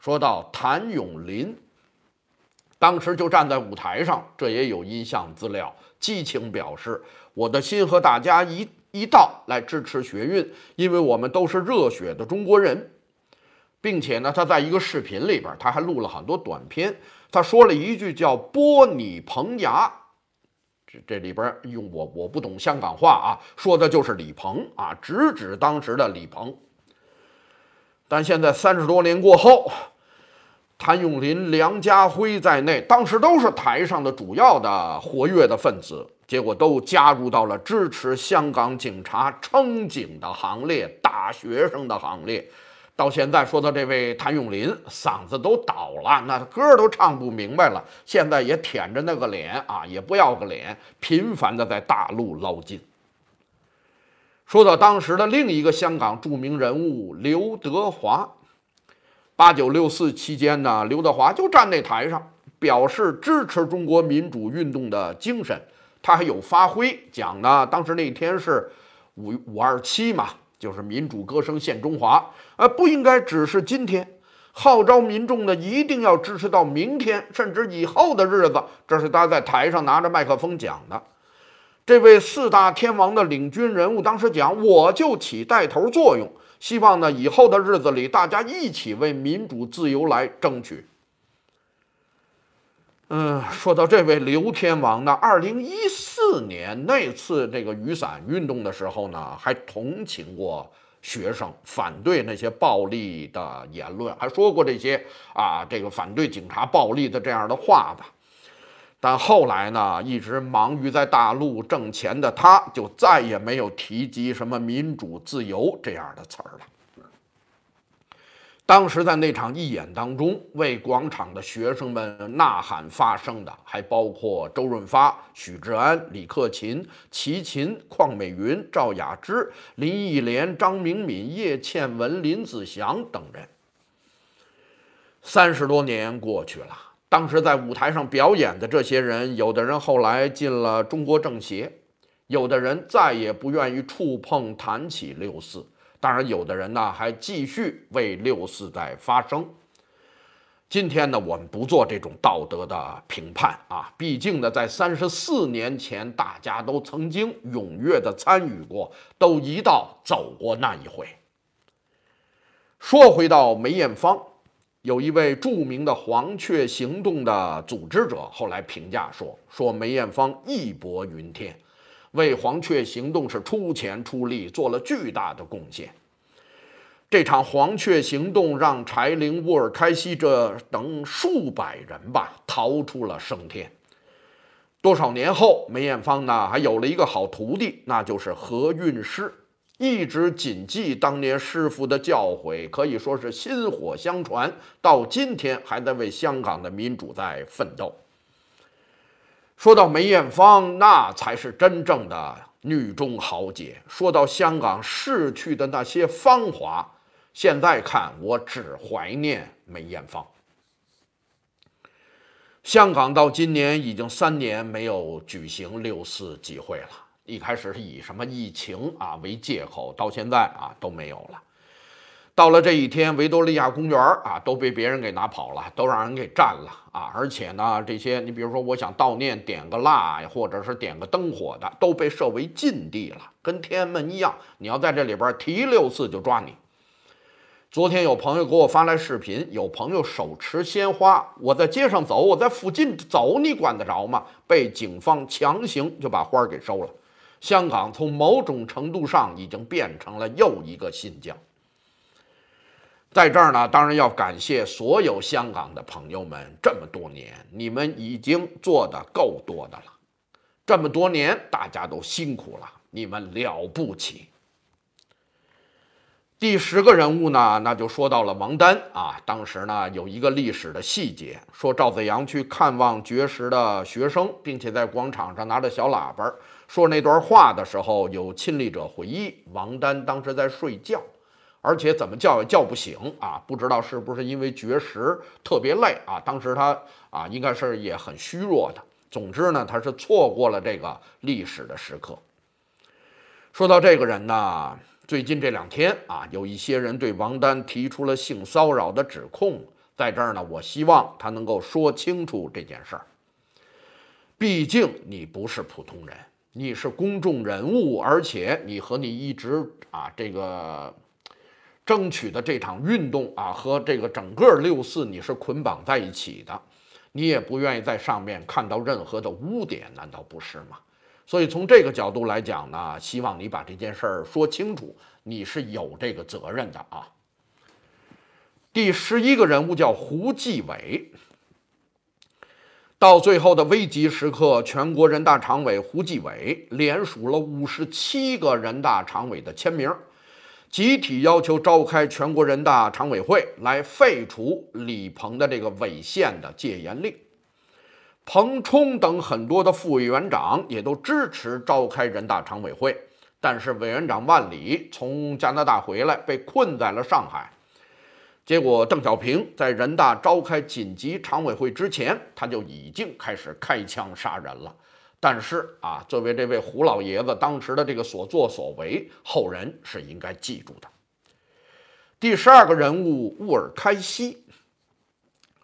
说到谭咏麟，当时就站在舞台上，这也有音像资料，激情表示：“我的心和大家一一道来支持学运，因为我们都是热血的中国人。”并且呢，他在一个视频里边，他还录了很多短片。他说了一句叫“波你彭牙”，这这里边用我我不懂香港话啊，说的就是李鹏啊，直指当时的李鹏。但现在三十多年过后。谭咏麟、梁家辉在内，当时都是台上的主要的活跃的分子，结果都加入到了支持香港警察撑警的行列、大学生的行列。到现在，说到这位谭咏麟，嗓子都倒了，那歌都唱不明白了。现在也舔着那个脸啊，也不要个脸，频繁的在大陆捞金。说到当时的另一个香港著名人物刘德华。八九六四期间呢，刘德华就站那台上，表示支持中国民主运动的精神。他还有发挥讲呢，当时那天是五五二七嘛，就是民主歌声献中华呃，不应该只是今天，号召民众的一定要支持到明天，甚至以后的日子。这是他在台上拿着麦克风讲的。这位四大天王的领军人物当时讲，我就起带头作用。希望呢，以后的日子里，大家一起为民主自由来争取。嗯，说到这位刘天王呢，二零一四年那次这个雨伞运动的时候呢，还同情过学生，反对那些暴力的言论，还说过这些啊，这个反对警察暴力的这样的话吧。但后来呢，一直忙于在大陆挣钱的他，就再也没有提及什么民主自由这样的词儿了。当时在那场义演当中，为广场的学生们呐喊发声的，还包括周润发、许志安、李克勤、齐秦、邝美云、赵雅芝、林忆莲、张明敏、叶倩文、林子祥等人。三十多年过去了。当时在舞台上表演的这些人，有的人后来进了中国政协，有的人再也不愿意触碰谈起六四，当然，有的人呢还继续为六四在发声。今天呢，我们不做这种道德的评判啊，毕竟呢，在三十四年前，大家都曾经踊跃的参与过，都一道走过那一回。说回到梅艳芳。有一位著名的“黄雀行动”的组织者后来评价说：“说梅艳芳义薄云天，为‘黄雀行动’是出钱出力，做了巨大的贡献。这场‘黄雀行动’让柴玲、沃尔开西这等数百人吧逃出了升天。多少年后，梅艳芳呢，还有了一个好徒弟，那就是何韵诗。”一直谨记当年师傅的教诲，可以说是薪火相传，到今天还在为香港的民主在奋斗。说到梅艳芳，那才是真正的女中豪杰。说到香港逝去的那些芳华，现在看我只怀念梅艳芳。香港到今年已经三年没有举行六四集会了。一开始是以什么疫情啊为借口，到现在啊都没有了。到了这一天，维多利亚公园啊都被别人给拿跑了，都让人给占了啊！而且呢，这些你比如说，我想悼念点个蜡，或者是点个灯火的，都被设为禁地了，跟天安门一样。你要在这里边提六次就抓你。昨天有朋友给我发来视频，有朋友手持鲜花，我在街上走，我在附近走，你管得着吗？被警方强行就把花给收了。香港从某种程度上已经变成了又一个新疆。在这儿呢，当然要感谢所有香港的朋友们，这么多年你们已经做得够多的了，这么多年大家都辛苦了，你们了不起。第十个人物呢，那就说到了王丹啊，当时呢有一个历史的细节，说赵子阳去看望绝食的学生，并且在广场上拿着小喇叭。说那段话的时候，有亲历者回忆，王丹当时在睡觉，而且怎么叫也叫不醒啊！不知道是不是因为绝食特别累啊？当时他啊，应该是也很虚弱的。总之呢，他是错过了这个历史的时刻。说到这个人呢，最近这两天啊，有一些人对王丹提出了性骚扰的指控。在这儿呢，我希望他能够说清楚这件事儿。毕竟你不是普通人。你是公众人物，而且你和你一直啊这个争取的这场运动啊和这个整个六四你是捆绑在一起的，你也不愿意在上面看到任何的污点，难道不是吗？所以从这个角度来讲呢，希望你把这件事儿说清楚，你是有这个责任的啊。第十一个人物叫胡继伟。到最后的危急时刻，全国人大常委胡继伟连署了五十七个人大常委的签名，集体要求召开全国人大常委会来废除李鹏的这个违宪的戒严令。彭冲等很多的副委员长也都支持召开人大常委会，但是委员长万里从加拿大回来，被困在了上海。结果，邓小平在人大召开紧急常委会之前，他就已经开始开枪杀人了。但是啊，作为这位胡老爷子当时的这个所作所为，后人是应该记住的。第十二个人物，乌尔开西，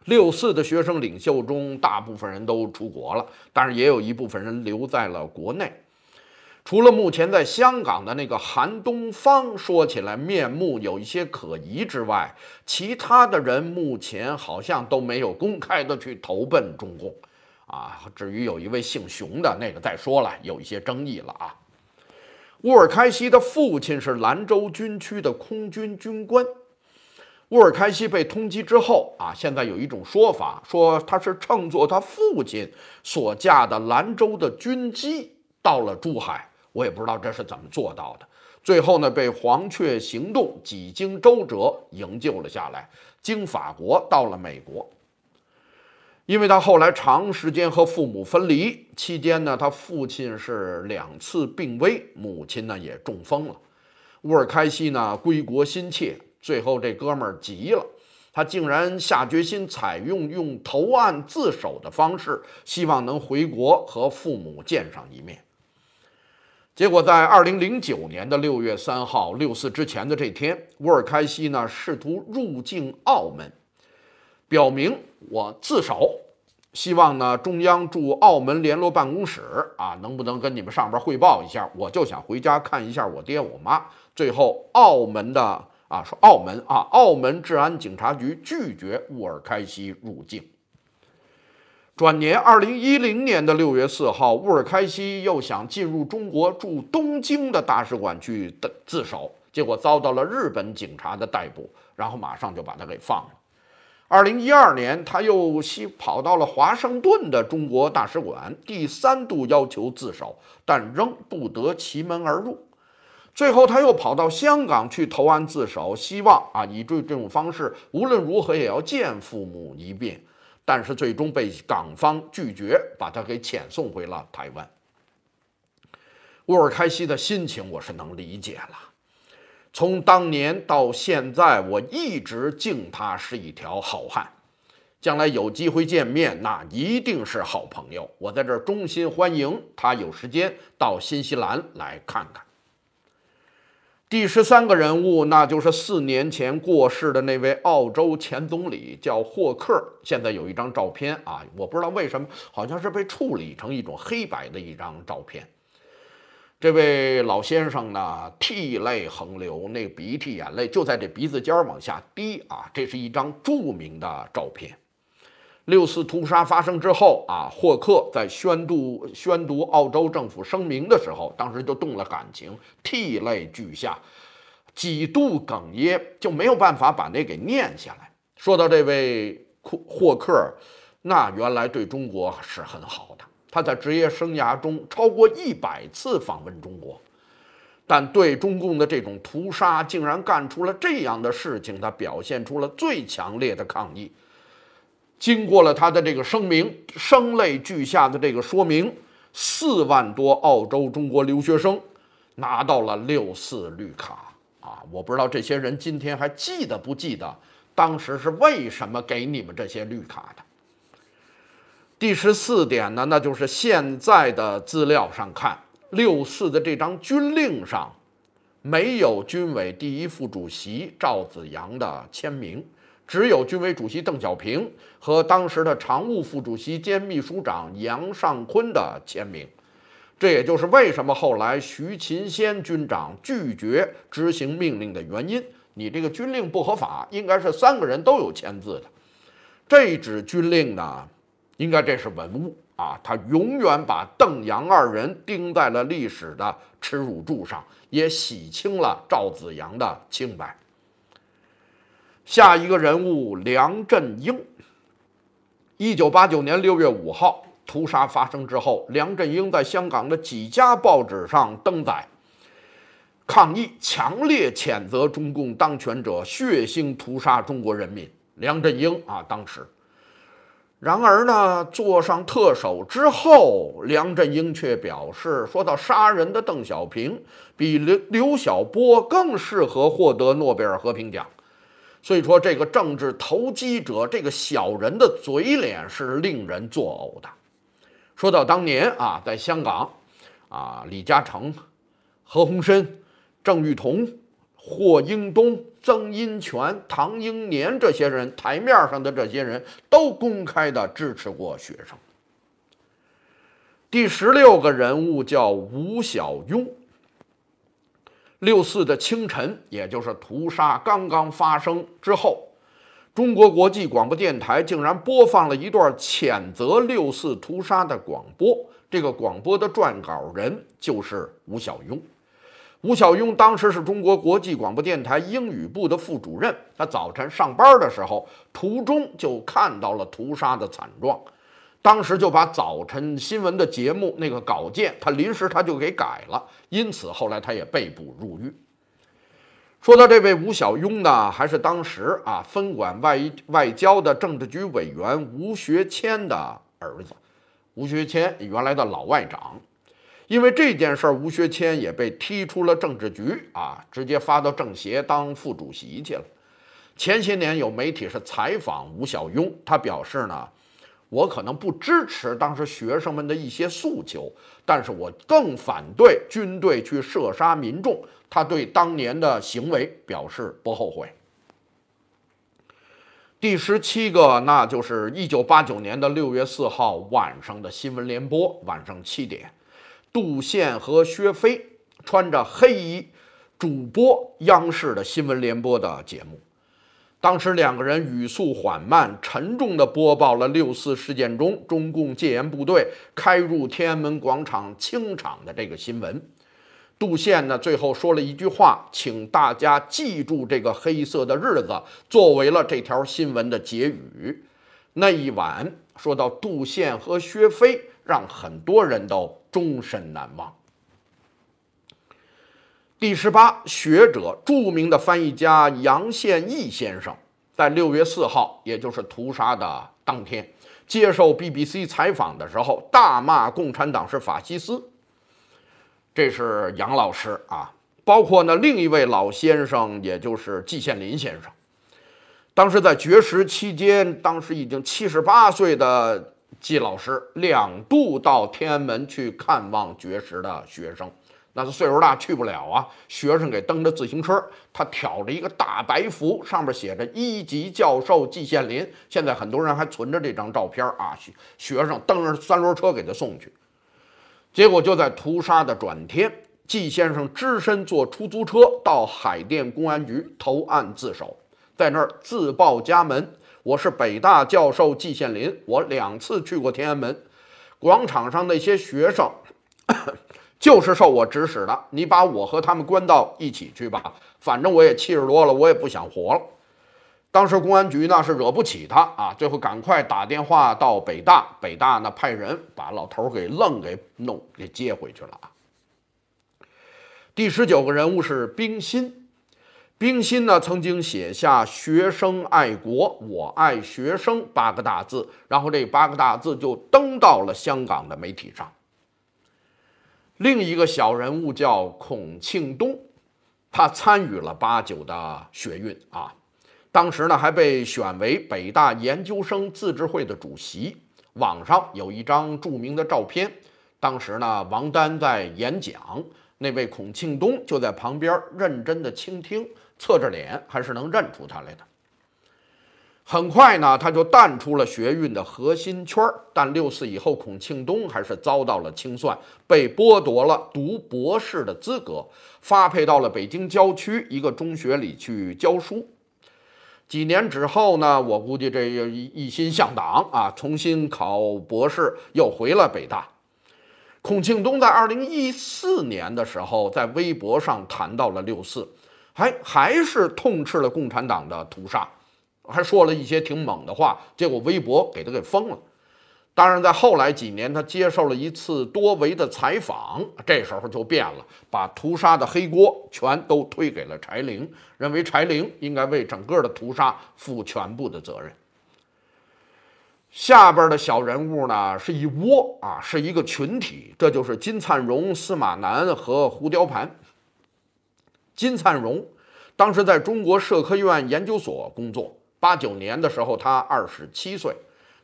六四的学生领袖中，大部分人都出国了，但是也有一部分人留在了国内。除了目前在香港的那个韩东方，说起来面目有一些可疑之外，其他的人目前好像都没有公开的去投奔中共，啊，至于有一位姓熊的那个，再说了，有一些争议了啊。乌尔开西的父亲是兰州军区的空军军官。乌尔开西被通缉之后，啊，现在有一种说法说他是乘坐他父亲所驾的兰州的军机到了珠海。我也不知道这是怎么做到的。最后呢，被黄雀行动几经周折营救了下来，经法国到了美国。因为他后来长时间和父母分离，期间呢，他父亲是两次病危，母亲呢也中风了。乌尔开西呢归国心切，最后这哥们儿急了，他竟然下决心采用用投案自首的方式，希望能回国和父母见上一面。结果在二零零九年的六月三号、六四之前的这天，乌尔开西呢试图入境澳门，表明我自首，希望呢中央驻澳门联络办公室啊，能不能跟你们上边汇报一下，我就想回家看一下我爹我妈。最后，澳门的啊说澳门啊，澳门治安警察局拒绝乌尔开西入境。转年，二零一零年的六月四号，乌尔开西又想进入中国驻东京的大使馆去的自首，结果遭到了日本警察的逮捕，然后马上就把他给放了。二零一二年，他又西跑到了华盛顿的中国大使馆，第三度要求自首，但仍不得其门而入。最后，他又跑到香港去投案自首，希望啊以这这种方式，无论如何也要见父母一面。但是最终被港方拒绝，把他给遣送回了台湾。沃尔开西的心情，我是能理解了。从当年到现在，我一直敬他是一条好汉。将来有机会见面，那一定是好朋友。我在这衷心欢迎他有时间到新西兰来看看。第十三个人物，那就是四年前过世的那位澳洲前总理，叫霍克。现在有一张照片啊，我不知道为什么，好像是被处理成一种黑白的一张照片。这位老先生呢，涕泪横流，那鼻涕眼泪就在这鼻子尖儿往下滴啊。这是一张著名的照片。六四屠杀发生之后啊，霍克在宣读宣读澳洲政府声明的时候，当时就动了感情，涕泪俱下，几度哽咽，就没有办法把那给念下来。说到这位库霍克，那原来对中国是很好的，他在职业生涯中超过一百次访问中国，但对中共的这种屠杀竟然干出了这样的事情，他表现出了最强烈的抗议。经过了他的这个声明，声泪俱下的这个说明，四万多澳洲中国留学生拿到了六四绿卡啊！我不知道这些人今天还记得不记得，当时是为什么给你们这些绿卡的。第十四点呢，那就是现在的资料上看，六四的这张军令上没有军委第一副主席赵子阳的签名。只有军委主席邓小平和当时的常务副主席兼秘书长杨尚昆的签名，这也就是为什么后来徐勤先军长拒绝执行命令的原因。你这个军令不合法，应该是三个人都有签字的。这纸军令呢，应该这是文物啊，他永远把邓杨二人钉在了历史的耻辱柱上，也洗清了赵子阳的清白。下一个人物梁振英。一九八九年六月五号屠杀发生之后，梁振英在香港的几家报纸上登载抗议，强烈谴责中共当权者血腥屠杀中国人民。梁振英啊，当时。然而呢，坐上特首之后，梁振英却表示，说到杀人的邓小平比刘刘晓波更适合获得诺贝尔和平奖。所以说，这个政治投机者，这个小人的嘴脸是令人作呕的。说到当年啊，在香港，啊，李嘉诚、何鸿燊、郑裕彤、霍英东、曾荫权、唐英年这些人台面上的这些人都公开的支持过学生。第十六个人物叫吴小庸。六四的清晨，也就是屠杀刚刚发生之后，中国国际广播电台竟然播放了一段谴责六四屠杀的广播。这个广播的撰稿人就是吴小庸。吴小庸当时是中国国际广播电台英语部的副主任，他早晨上班的时候，途中就看到了屠杀的惨状。当时就把早晨新闻的节目那个稿件，他临时他就给改了，因此后来他也被捕入狱。说到这位吴小庸呢，还是当时啊分管外外交的政治局委员吴学谦的儿子，吴学谦原来的老外长，因为这件事儿，吴学谦也被踢出了政治局啊，直接发到政协当副主席去了。前些年有媒体是采访吴小庸，他表示呢。我可能不支持当时学生们的一些诉求，但是我更反对军队去射杀民众。他对当年的行为表示不后悔。第十七个，那就是一九八九年的六月四号晚上的新闻联播，晚上七点，杜宪和薛飞穿着黑衣，主播央视的新闻联播的节目。当时两个人语速缓慢、沉重地播报了六四事件中中共戒严部队开入天安门广场清场的这个新闻。杜宪呢，最后说了一句话：“请大家记住这个黑色的日子。”作为了这条新闻的结语。那一晚，说到杜宪和薛飞，让很多人都终身难忘。第十八学者，著名的翻译家杨宪益先生，在六月四号，也就是屠杀的当天，接受 BBC 采访的时候，大骂共产党是法西斯。这是杨老师啊，包括呢另一位老先生，也就是季羡林先生，当时在绝食期间，当时已经七十八岁的季老师，两度到天安门去看望绝食的学生。那是岁数大去不了啊！学生给蹬着自行车，他挑着一个大白服，上面写着“一级教授季羡林”。现在很多人还存着这张照片啊！学生蹬着三轮车给他送去，结果就在屠杀的转天，季先生只身坐出租车到海淀公安局投案自首，在那儿自报家门：“我是北大教授季羡林，我两次去过天安门广场上那些学生。”就是受我指使的，你把我和他们关到一起去吧，反正我也七十多了，我也不想活了。当时公安局呢是惹不起他啊，最后赶快打电话到北大，北大呢派人把老头儿给愣给弄给接回去了啊。第十九个人物是冰心，冰心呢曾经写下“学生爱国，我爱学生”八个大字，然后这八个大字就登到了香港的媒体上。另一个小人物叫孔庆东，他参与了八九的学运啊，当时呢还被选为北大研究生自治会的主席。网上有一张著名的照片，当时呢王丹在演讲，那位孔庆东就在旁边认真的倾听，侧着脸还是能认出他来的。很快呢，他就淡出了学运的核心圈儿。但六四以后，孔庆东还是遭到了清算，被剥夺了读博士的资格，发配到了北京郊区一个中学里去教书。几年之后呢，我估计这又一心向党啊，重新考博士，又回了北大。孔庆东在二零一四年的时候，在微博上谈到了六四，还还是痛斥了共产党的屠杀。还说了一些挺猛的话，结果微博给他给封了。当然，在后来几年，他接受了一次多维的采访，这时候就变了，把屠杀的黑锅全都推给了柴玲，认为柴玲应该为整个的屠杀负全部的责任。下边的小人物呢，是一窝啊，是一个群体，这就是金灿荣、司马南和胡雕盘。金灿荣当时在中国社科院研究所工作。八九年的时候，他二十七岁，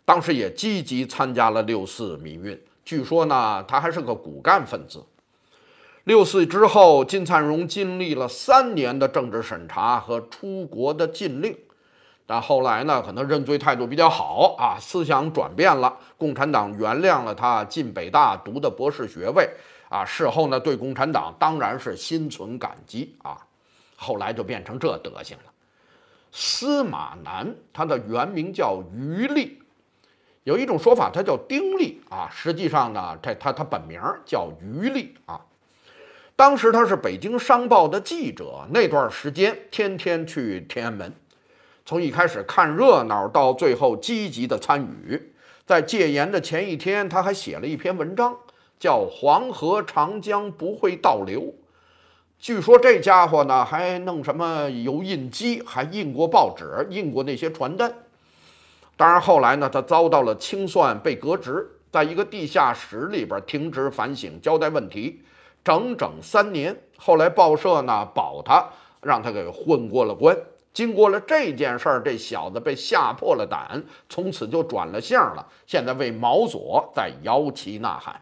当时也积极参加了六四民运。据说呢，他还是个骨干分子。六四之后，金灿荣经历了三年的政治审查和出国的禁令，但后来呢，可能认罪态度比较好啊，思想转变了，共产党原谅了他进北大读的博士学位啊。事后呢，对共产党当然是心存感激啊。后来就变成这德行了。司马南，他的原名叫于力，有一种说法他叫丁力啊。实际上呢，他他他本名叫于力啊。当时他是《北京商报》的记者，那段时间天天去天安门，从一开始看热闹到最后积极的参与。在戒严的前一天，他还写了一篇文章，叫《黄河长江不会倒流》。据说这家伙呢还弄什么油印机，还印过报纸，印过那些传单。当然，后来呢他遭到了清算，被革职，在一个地下室里边停职反省，交代问题，整整三年。后来报社呢保他，让他给混过了关。经过了这件事儿，这小子被吓破了胆，从此就转了性了。现在为毛左在摇旗呐喊。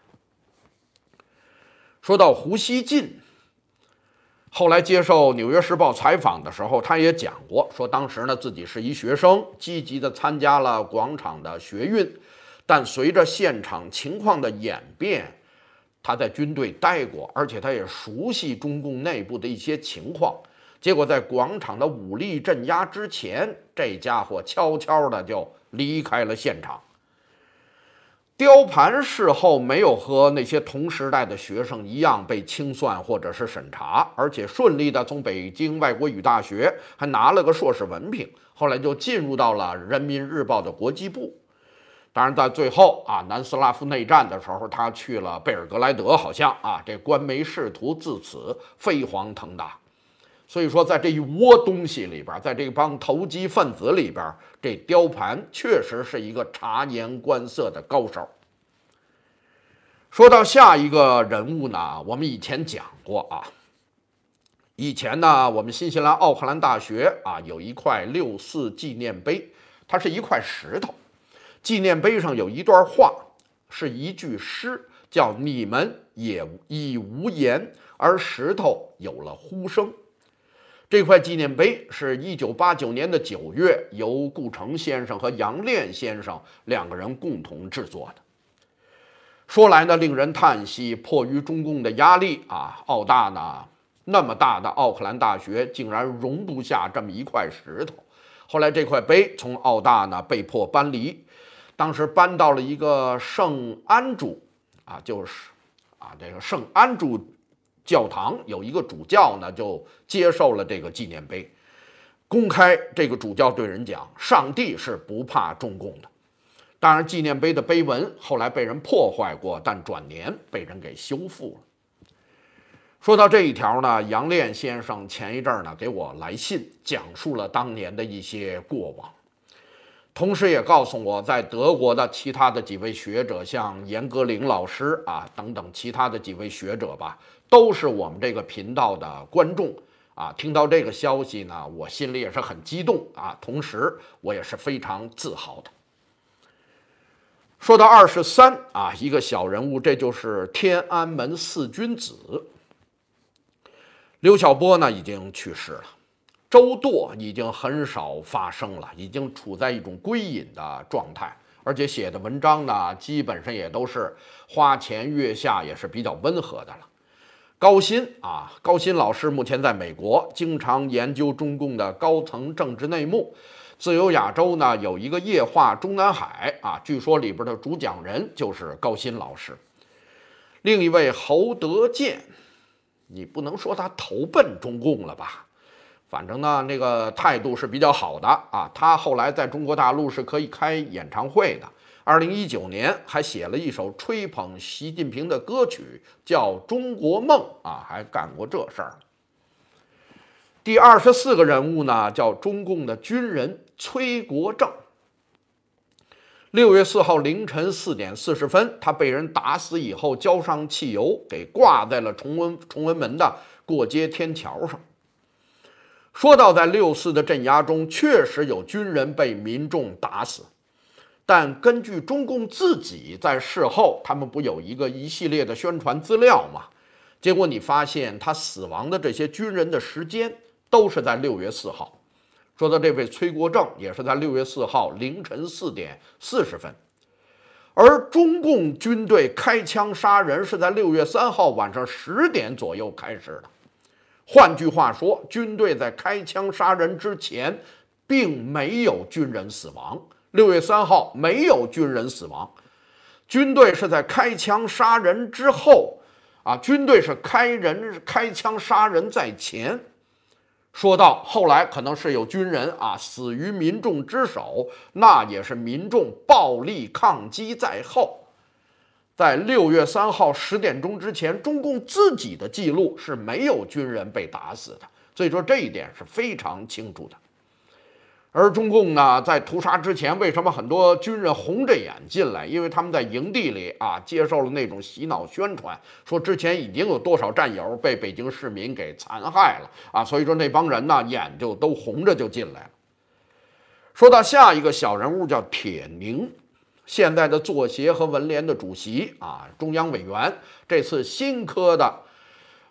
说到胡锡进。后来接受《纽约时报》采访的时候，他也讲过，说当时呢自己是一学生，积极的参加了广场的学运，但随着现场情况的演变，他在军队待过，而且他也熟悉中共内部的一些情况，结果在广场的武力镇压之前，这家伙悄悄的就离开了现场。雕盘事后没有和那些同时代的学生一样被清算或者是审查，而且顺利的从北京外国语大学还拿了个硕士文凭，后来就进入到了人民日报的国际部。当然，在最后啊，南斯拉夫内战的时候，他去了贝尔格莱德，好像啊，这官媒仕途自此飞黄腾达。所以说，在这一窝东西里边，在这帮投机份子里边，这雕盘确实是一个察言观色的高手。说到下一个人物呢，我们以前讲过啊。以前呢，我们新西兰奥克兰大学啊有一块六四纪念碑，它是一块石头，纪念碑上有一段话，是一句诗，叫“你们也已无言，而石头有了呼声。”这块纪念碑是一九八九年的九月，由顾城先生和杨炼先生两个人共同制作的。说来呢，令人叹息，迫于中共的压力啊，澳大呢，那么大的奥克兰大学竟然容不下这么一块石头。后来这块碑从澳大呢被迫搬离，当时搬到了一个圣安主啊，就是啊这个圣安主。教堂有一个主教呢，就接受了这个纪念碑，公开这个主教对人讲：“上帝是不怕中共的。”当然，纪念碑的碑文后来被人破坏过，但转年被人给修复了。说到这一条呢，杨炼先生前一阵儿呢给我来信，讲述了当年的一些过往，同时也告诉我在德国的其他的几位学者，像严格苓老师啊等等，其他的几位学者吧。都是我们这个频道的观众啊，听到这个消息呢，我心里也是很激动啊，同时我也是非常自豪的。说到二十三啊，一个小人物，这就是天安门四君子，刘晓波呢已经去世了，周舵已经很少发声了，已经处在一种归隐的状态，而且写的文章呢，基本上也都是花前月下，也是比较温和的了。高鑫啊，高鑫老师目前在美国，经常研究中共的高层政治内幕。自由亚洲呢有一个夜话中南海啊，据说里边的主讲人就是高鑫老师。另一位侯德健，你不能说他投奔中共了吧？反正呢，那个态度是比较好的啊。他后来在中国大陆是可以开演唱会的。二零一九年还写了一首吹捧习近平的歌曲，叫《中国梦》啊，还干过这事儿。第二十四个人物呢，叫中共的军人崔国政。六月四号凌晨四点四十分，他被人打死以后，浇上汽油，给挂在了崇文崇文门的过街天桥上。说到在六四的镇压中，确实有军人被民众打死。但根据中共自己在事后，他们不有一个一系列的宣传资料吗？结果你发现他死亡的这些军人的时间都是在六月四号。说到这位崔国政，也是在六月四号凌晨四点四十分。而中共军队开枪杀人是在六月三号晚上十点左右开始的。换句话说，军队在开枪杀人之前。并没有军人死亡。六月三号没有军人死亡，军队是在开枪杀人之后啊，军队是开人开枪杀人在前。说到后来，可能是有军人啊死于民众之手，那也是民众暴力抗击在后。在六月三号十点钟之前，中共自己的记录是没有军人被打死的，所以说这一点是非常清楚的。而中共呢，在屠杀之前，为什么很多军人红着眼进来？因为他们在营地里啊，接受了那种洗脑宣传，说之前已经有多少战友被北京市民给残害了啊，所以说那帮人呢，眼就都红着就进来了。说到下一个小人物，叫铁凝，现在的作协和文联的主席啊，中央委员，这次新科的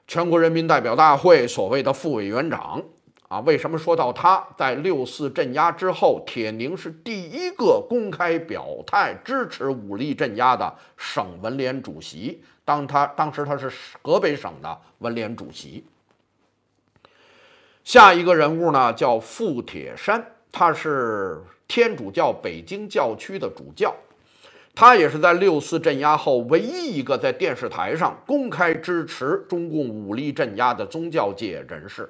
全国人民代表大会所谓的副委员长。啊，为什么说到他在六四镇压之后，铁凝是第一个公开表态支持武力镇压的省文联主席？当他当时他是河北省的文联主席。下一个人物呢，叫傅铁山，他是天主教北京教区的主教，他也是在六四镇压后唯一一个在电视台上公开支持中共武力镇压的宗教界人士。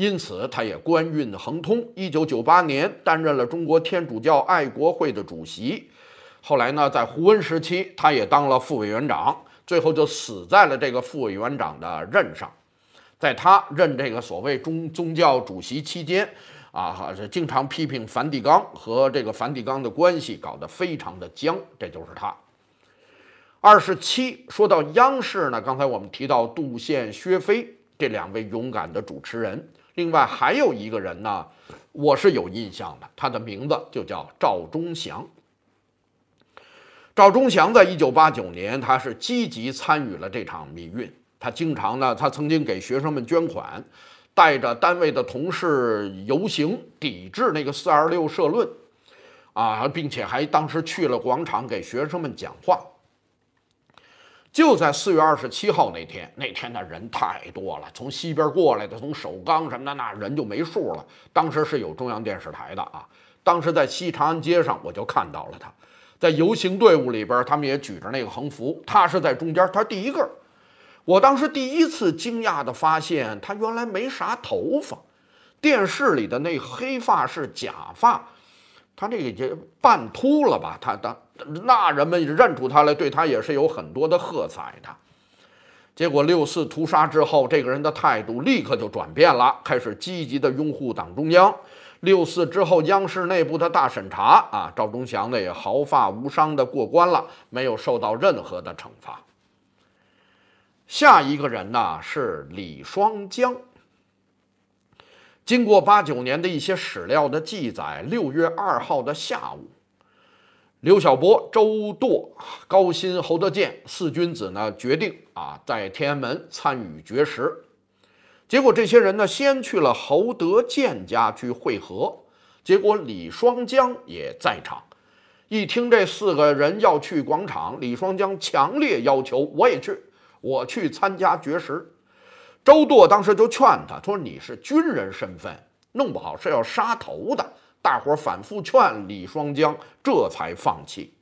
因此，他也官运亨通。一九九八年，担任了中国天主教爱国会的主席。后来呢，在胡温时期，他也当了副委员长。最后就死在了这个副委员长的任上。在他任这个所谓中宗教主席期间，啊，经常批评梵蒂冈和这个梵蒂冈的关系搞得非常的僵。这就是他。二十七，说到央视呢，刚才我们提到杜宪、薛飞这两位勇敢的主持人。另外还有一个人呢，我是有印象的，他的名字就叫赵忠祥。赵忠祥在一九八九年，他是积极参与了这场民运。他经常呢，他曾经给学生们捐款，带着单位的同事游行抵制那个“四二六”社论，啊，并且还当时去了广场给学生们讲话。就在四月二十七号那天，那天那人太多了，从西边过来的，从首钢什么的，那人就没数了。当时是有中央电视台的啊，当时在西长安街上，我就看到了他，在游行队伍里边，他们也举着那个横幅，他是在中间，他第一个。我当时第一次惊讶地发现，他原来没啥头发，电视里的那黑发是假发。他这个就半秃了吧？他他那人们认出他来，对他也是有很多的喝彩的。结果六四屠杀之后，这个人的态度立刻就转变了，开始积极的拥护党中央。六四之后，央视内部的大审查啊，赵忠祥呢也毫发无伤的过关了，没有受到任何的惩罚。下一个人呢是李双江。经过八九年的一些史料的记载，六月二号的下午，刘晓波、周舵、高薪、侯德健四君子呢决定啊在天安门参与绝食。结果这些人呢先去了侯德健家去会合，结果李双江也在场。一听这四个人要去广场，李双江强烈要求我也去，我去参加绝食。周舵当时就劝他，说：“你是军人身份，弄不好是要杀头的。”大伙儿反复劝李双江，这才放弃。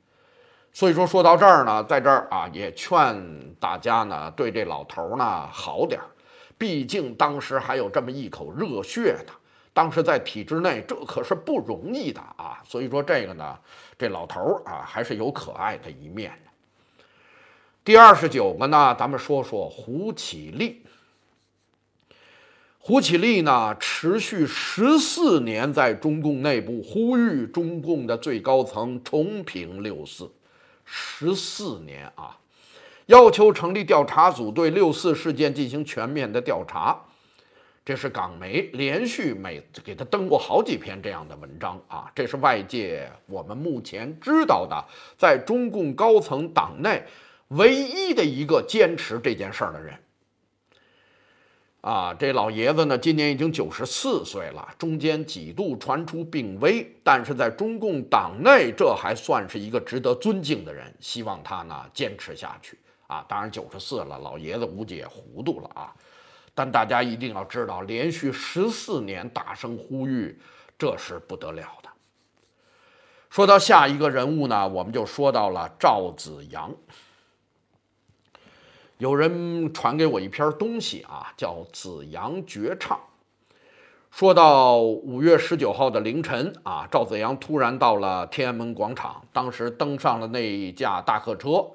所以说，说到这儿呢，在这儿啊，也劝大家呢，对这老头呢好点儿。毕竟当时还有这么一口热血的，当时在体制内这可是不容易的啊。所以说，这个呢，这老头啊，还是有可爱的一面。的。第二十九个呢，咱们说说胡启立。胡启立呢，持续十四年在中共内部呼吁中共的最高层重评六四，十四年啊，要求成立调查组对六四事件进行全面的调查。这是港媒连续每给他登过好几篇这样的文章啊。这是外界我们目前知道的，在中共高层党内唯一的一个坚持这件事儿的人。啊，这老爷子呢，今年已经九十四岁了，中间几度传出病危，但是在中共党内，这还算是一个值得尊敬的人。希望他呢坚持下去啊！当然九十四了，老爷子估计也糊涂了啊，但大家一定要知道，连续十四年大声呼吁，这是不得了的。说到下一个人物呢，我们就说到了赵子阳。有人传给我一篇东西啊，叫《子阳绝唱》。说到五月十九号的凌晨啊，赵子阳突然到了天安门广场，当时登上了那一架大客车，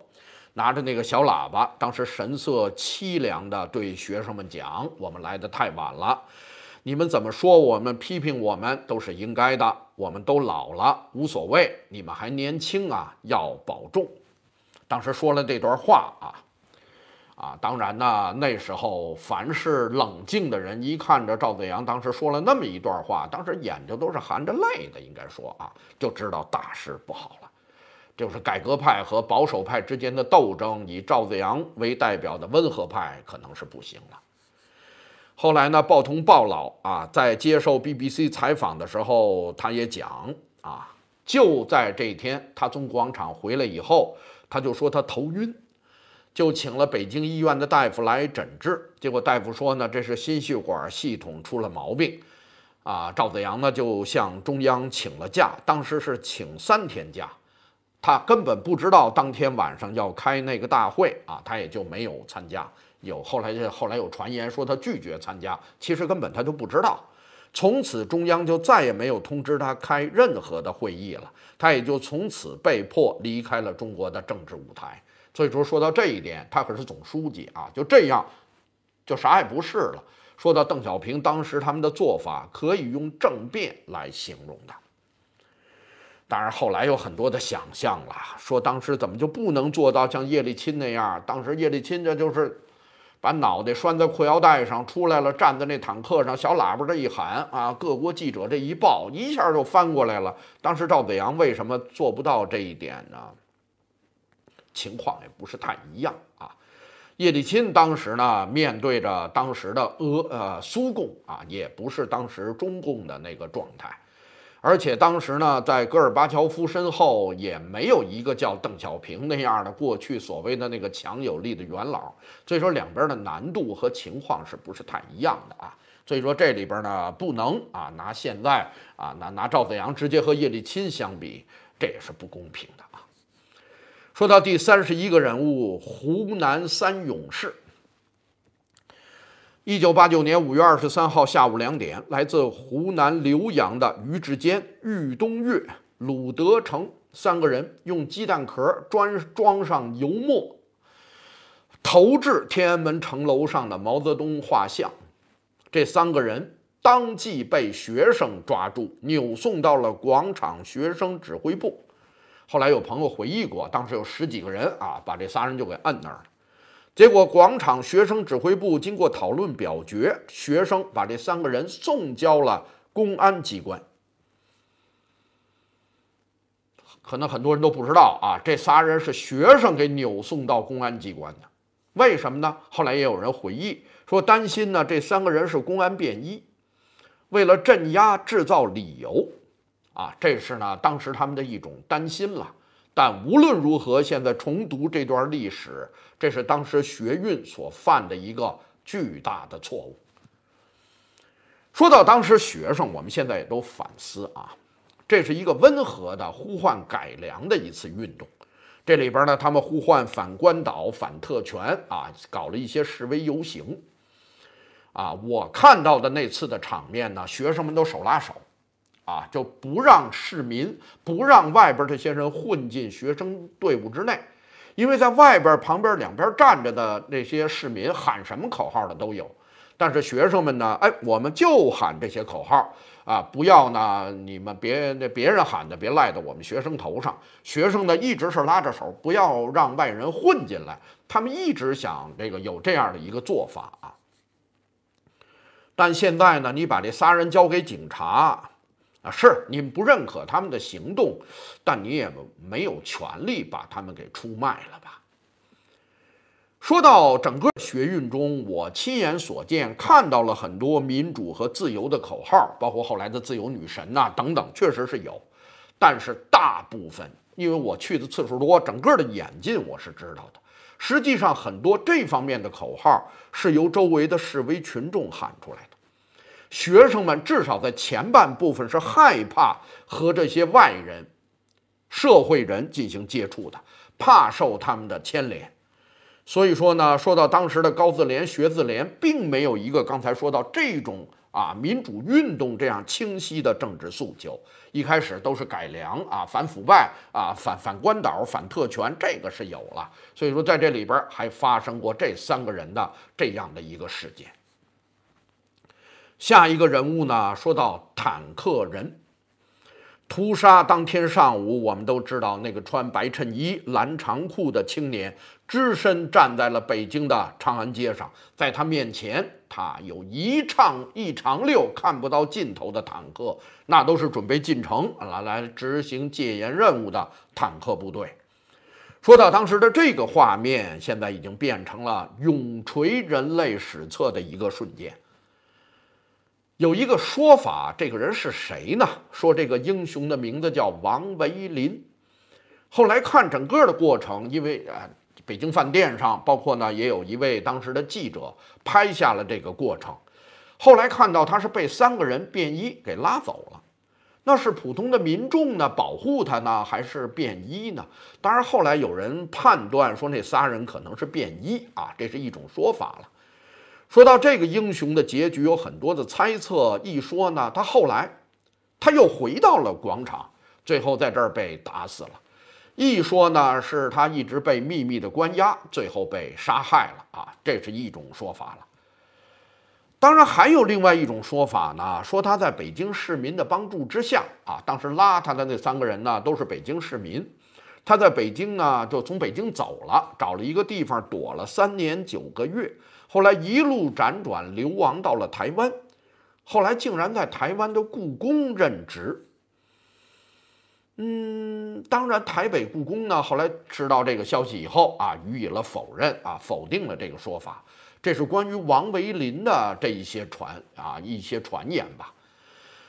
拿着那个小喇叭，当时神色凄凉地对学生们讲：“我们来的太晚了，你们怎么说我们批评我们都是应该的，我们都老了无所谓，你们还年轻啊，要保重。”当时说了这段话啊。啊，当然呢，那时候凡是冷静的人，一看着赵子阳当时说了那么一段话，当时眼睛都是含着泪的，应该说啊，就知道大事不好了，就是改革派和保守派之间的斗争，以赵子阳为代表的温和派可能是不行了。后来呢，鲍同鲍老啊在接受 BBC 采访的时候，他也讲啊，就在这天，他从广场回来以后，他就说他头晕。就请了北京医院的大夫来诊治，结果大夫说呢，这是心血管系统出了毛病。啊，赵子阳呢就向中央请了假，当时是请三天假，他根本不知道当天晚上要开那个大会啊，他也就没有参加。有后来就后来有传言说他拒绝参加，其实根本他就不知道。从此中央就再也没有通知他开任何的会议了，他也就从此被迫离开了中国的政治舞台。所以说，说到这一点，他可是总书记啊，就这样，就啥也不是了。说到邓小平，当时他们的做法可以用政变来形容的。当然，后来有很多的想象了，说当时怎么就不能做到像叶利钦那样？当时叶利钦这就是把脑袋拴在裤腰带上出来了，站在那坦克上，小喇叭这一喊啊，各国记者这一抱，一下就翻过来了。当时赵子阳为什么做不到这一点呢？情况也不是太一样啊。叶利钦当时呢，面对着当时的俄呃苏共啊，也不是当时中共的那个状态，而且当时呢，在戈尔巴乔夫身后也没有一个叫邓小平那样的过去所谓的那个强有力的元老，所以说两边的难度和情况是不是太一样的啊？所以说这里边呢，不能啊拿现在啊拿拿赵子阳直接和叶利钦相比，这也是不公平的。说到第三十一个人物，湖南三勇士。一九八九年五月二十三号下午两点，来自湖南浏阳的余志坚、喻东岳、鲁德成三个人，用鸡蛋壳装装上油墨，投掷天安门城楼上的毛泽东画像。这三个人当即被学生抓住，扭送到了广场学生指挥部。后来有朋友回忆过，当时有十几个人啊，把这仨人就给摁那儿了。结果广场学生指挥部经过讨论表决，学生把这三个人送交了公安机关。可能很多人都不知道啊，这仨人是学生给扭送到公安机关的。为什么呢？后来也有人回忆说，担心呢这三个人是公安便衣，为了镇压制造理由。啊，这是呢，当时他们的一种担心了。但无论如何，现在重读这段历史，这是当时学运所犯的一个巨大的错误。说到当时学生，我们现在也都反思啊，这是一个温和的呼唤改良的一次运动。这里边呢，他们呼唤反关岛、反特权啊，搞了一些示威游行。啊，我看到的那次的场面呢，学生们都手拉手。啊，就不让市民，不让外边这些人混进学生队伍之内，因为在外边旁边两边站着的那些市民喊什么口号的都有，但是学生们呢，哎，我们就喊这些口号啊，不要呢，你们别那别人喊的，别赖到我们学生头上。学生呢，一直是拉着手，不要让外人混进来，他们一直想这个有这样的一个做法啊。但现在呢，你把这仨人交给警察。啊，是你们不认可他们的行动，但你也没有权利把他们给出卖了吧？说到整个学运中，我亲眼所见，看到了很多民主和自由的口号，包括后来的自由女神呐等等，确实是有。但是大部分，因为我去的次数多，整个的演进我是知道的。实际上，很多这方面的口号是由周围的示威群众喊出来的。学生们至少在前半部分是害怕和这些外人、社会人进行接触的，怕受他们的牵连。所以说呢，说到当时的高自联、学自联，并没有一个刚才说到这种啊民主运动这样清晰的政治诉求。一开始都是改良啊、反腐败啊、反反官倒、反特权，这个是有了。所以说在这里边还发生过这三个人的这样的一个事件。下一个人物呢？说到坦克人屠杀当天上午，我们都知道那个穿白衬衣、蓝长裤的青年，只身站在了北京的长安街上。在他面前，他有一长一长六看不到尽头的坦克，那都是准备进城来来执行戒严任务的坦克部队。说到当时的这个画面，现在已经变成了永垂人类史册的一个瞬间。有一个说法，这个人是谁呢？说这个英雄的名字叫王维林。后来看整个的过程，因为啊，北京饭店上，包括呢，也有一位当时的记者拍下了这个过程。后来看到他是被三个人便衣给拉走了，那是普通的民众呢，保护他呢，还是便衣呢？当然，后来有人判断说那仨人可能是便衣啊，这是一种说法了。说到这个英雄的结局，有很多的猜测。一说呢，他后来他又回到了广场，最后在这儿被打死了；一说呢，是他一直被秘密的关押，最后被杀害了。啊，这是一种说法了。当然，还有另外一种说法呢，说他在北京市民的帮助之下，啊，当时拉他的那三个人呢，都是北京市民。他在北京呢，就从北京走了，找了一个地方躲了三年九个月。后来一路辗转流亡到了台湾，后来竟然在台湾的故宫任职。嗯，当然台北故宫呢，后来知道这个消息以后啊，予以了否认啊，否定了这个说法。这是关于王维林的这一些传啊一些传言吧。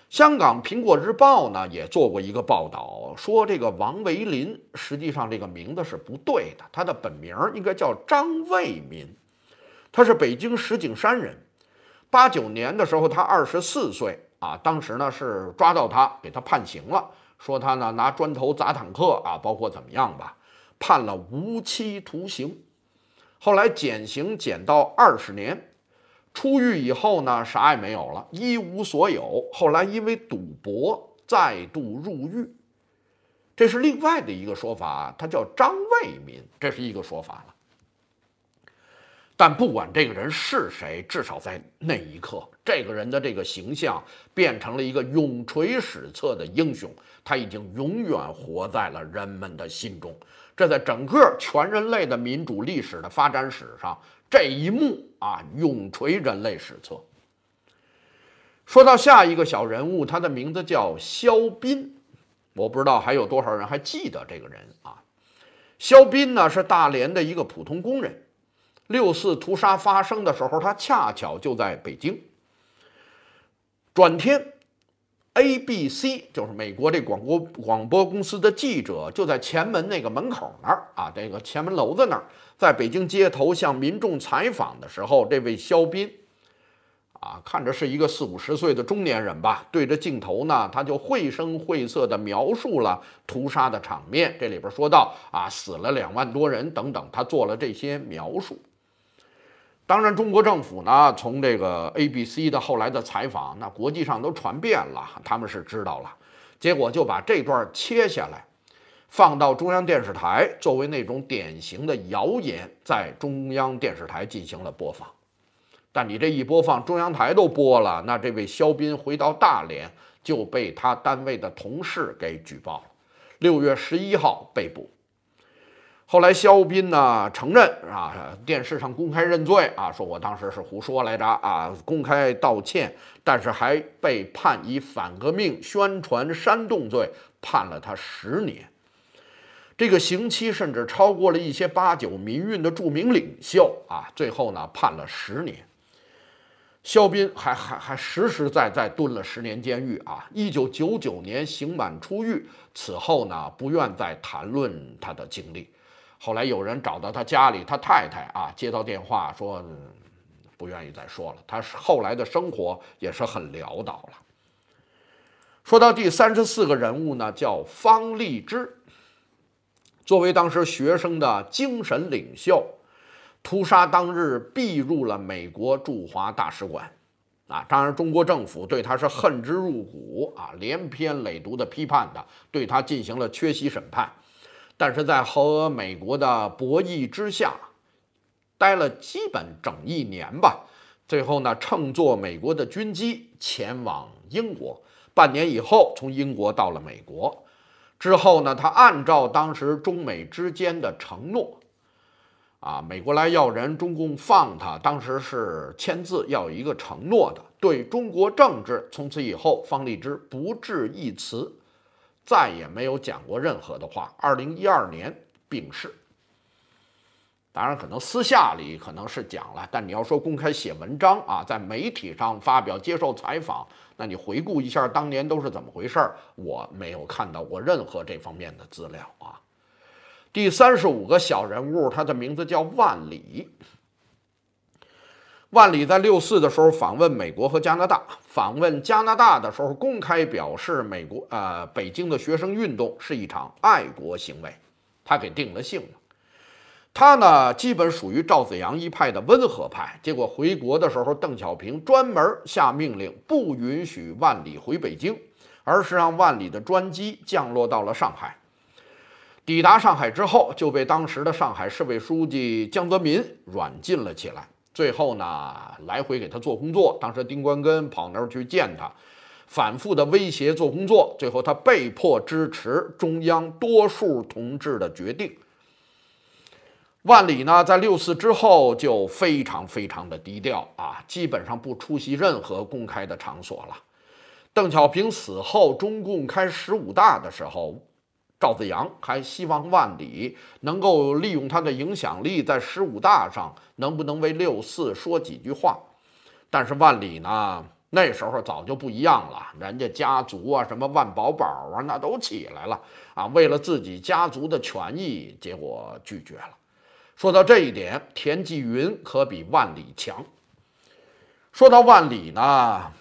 香港《苹果日报》呢也做过一个报道，说这个王维林实际上这个名字是不对的，他的本名应该叫张卫民。他是北京石景山人，八九年的时候，他二十四岁啊。当时呢是抓到他，给他判刑了，说他呢拿砖头砸坦克啊，包括怎么样吧，判了无期徒刑。后来减刑减到二十年，出狱以后呢啥也没有了，一无所有。后来因为赌博再度入狱，这是另外的一个说法。他叫张为民，这是一个说法了。但不管这个人是谁，至少在那一刻，这个人的这个形象变成了一个永垂史册的英雄。他已经永远活在了人们的心中。这在整个全人类的民主历史的发展史上，这一幕啊，永垂人类史册。说到下一个小人物，他的名字叫肖斌。我不知道还有多少人还记得这个人啊。肖斌呢，是大连的一个普通工人。六四屠杀发生的时候，他恰巧就在北京。转天，A、B、C 就是美国这广播广播公司的记者，就在前门那个门口那儿啊，这个前门楼子那儿，在北京街头向民众采访的时候，这位肖斌，啊，看着是一个四五十岁的中年人吧，对着镜头呢，他就绘声绘色的描述了屠杀的场面。这里边说到啊，死了两万多人等等，他做了这些描述。当然，中国政府呢，从这个 A、B、C 的后来的采访，那国际上都传遍了，他们是知道了，结果就把这段切下来，放到中央电视台作为那种典型的谣言，在中央电视台进行了播放。但你这一播放，中央台都播了，那这位肖斌回到大连就被他单位的同事给举报，了，六月十一号被捕。后来，肖斌呢承认啊，电视上公开认罪啊，说我当时是胡说来着啊，公开道歉，但是还被判以反革命宣传煽动罪，判了他十年。这个刑期甚至超过了一些八九民运的著名领袖啊，最后呢判了十年。肖斌还还还实实在在蹲了十年监狱啊，一九九九年刑满出狱，此后呢不愿再谈论他的经历。后来有人找到他家里，他太太啊接到电话说，不愿意再说了。他后来的生活也是很潦倒了。说到第三十四个人物呢，叫方立之，作为当时学生的精神领袖，屠杀当日避入了美国驻华大使馆，啊，当然中国政府对他是恨之入骨啊，连篇累牍的批判的，对他进行了缺席审判。但是在和美国的博弈之下，待了基本整一年吧。最后呢，乘坐美国的军机前往英国，半年以后从英国到了美国。之后呢，他按照当时中美之间的承诺，啊，美国来要人，中共放他。当时是签字要一个承诺的。对中国政治，从此以后，方励之不置一词。再也没有讲过任何的话。二零一二年病逝。当然，可能私下里可能是讲了，但你要说公开写文章啊，在媒体上发表、接受采访，那你回顾一下当年都是怎么回事儿？我没有看到过任何这方面的资料啊。第三十五个小人物，他的名字叫万里。万里在六四的时候访问美国和加拿大，访问加拿大的时候公开表示，美国呃北京的学生运动是一场爱国行为，他给定了性了。他呢基本属于赵子阳一派的温和派，结果回国的时候，邓小平专门下命令不允许万里回北京，而是让万里的专机降落到了上海。抵达上海之后，就被当时的上海市委书记江泽民软禁了起来。最后呢，来回给他做工作。当时丁关根跑那儿去见他，反复的威胁做工作。最后他被迫支持中央多数同志的决定。万里呢，在六四之后就非常非常的低调啊，基本上不出席任何公开的场所了。邓小平死后，中共开十五大的时候。赵子阳还希望万里能够利用他的影响力，在十五大上能不能为六四说几句话？但是万里呢，那时候早就不一样了，人家家族啊，什么万宝宝啊，那都起来了啊，为了自己家族的权益，结果拒绝了。说到这一点，田纪云可比万里强。说到万里呢，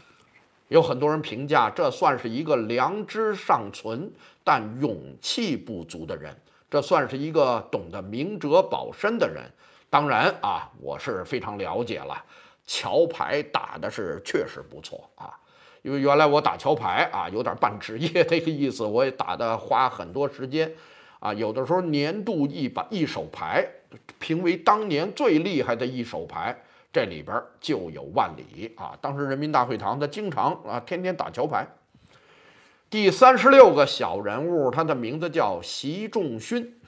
有很多人评价，这算是一个良知尚存。但勇气不足的人，这算是一个懂得明哲保身的人。当然啊，我是非常了解了，桥牌打的是确实不错啊。因为原来我打桥牌啊，有点半职业那个意思，我也打的花很多时间啊。有的时候年度一把一手牌，评为当年最厉害的一手牌，这里边就有万里啊。当时人民大会堂，他经常啊，天天打桥牌。第三十六个小人物，他的名字叫习仲勋。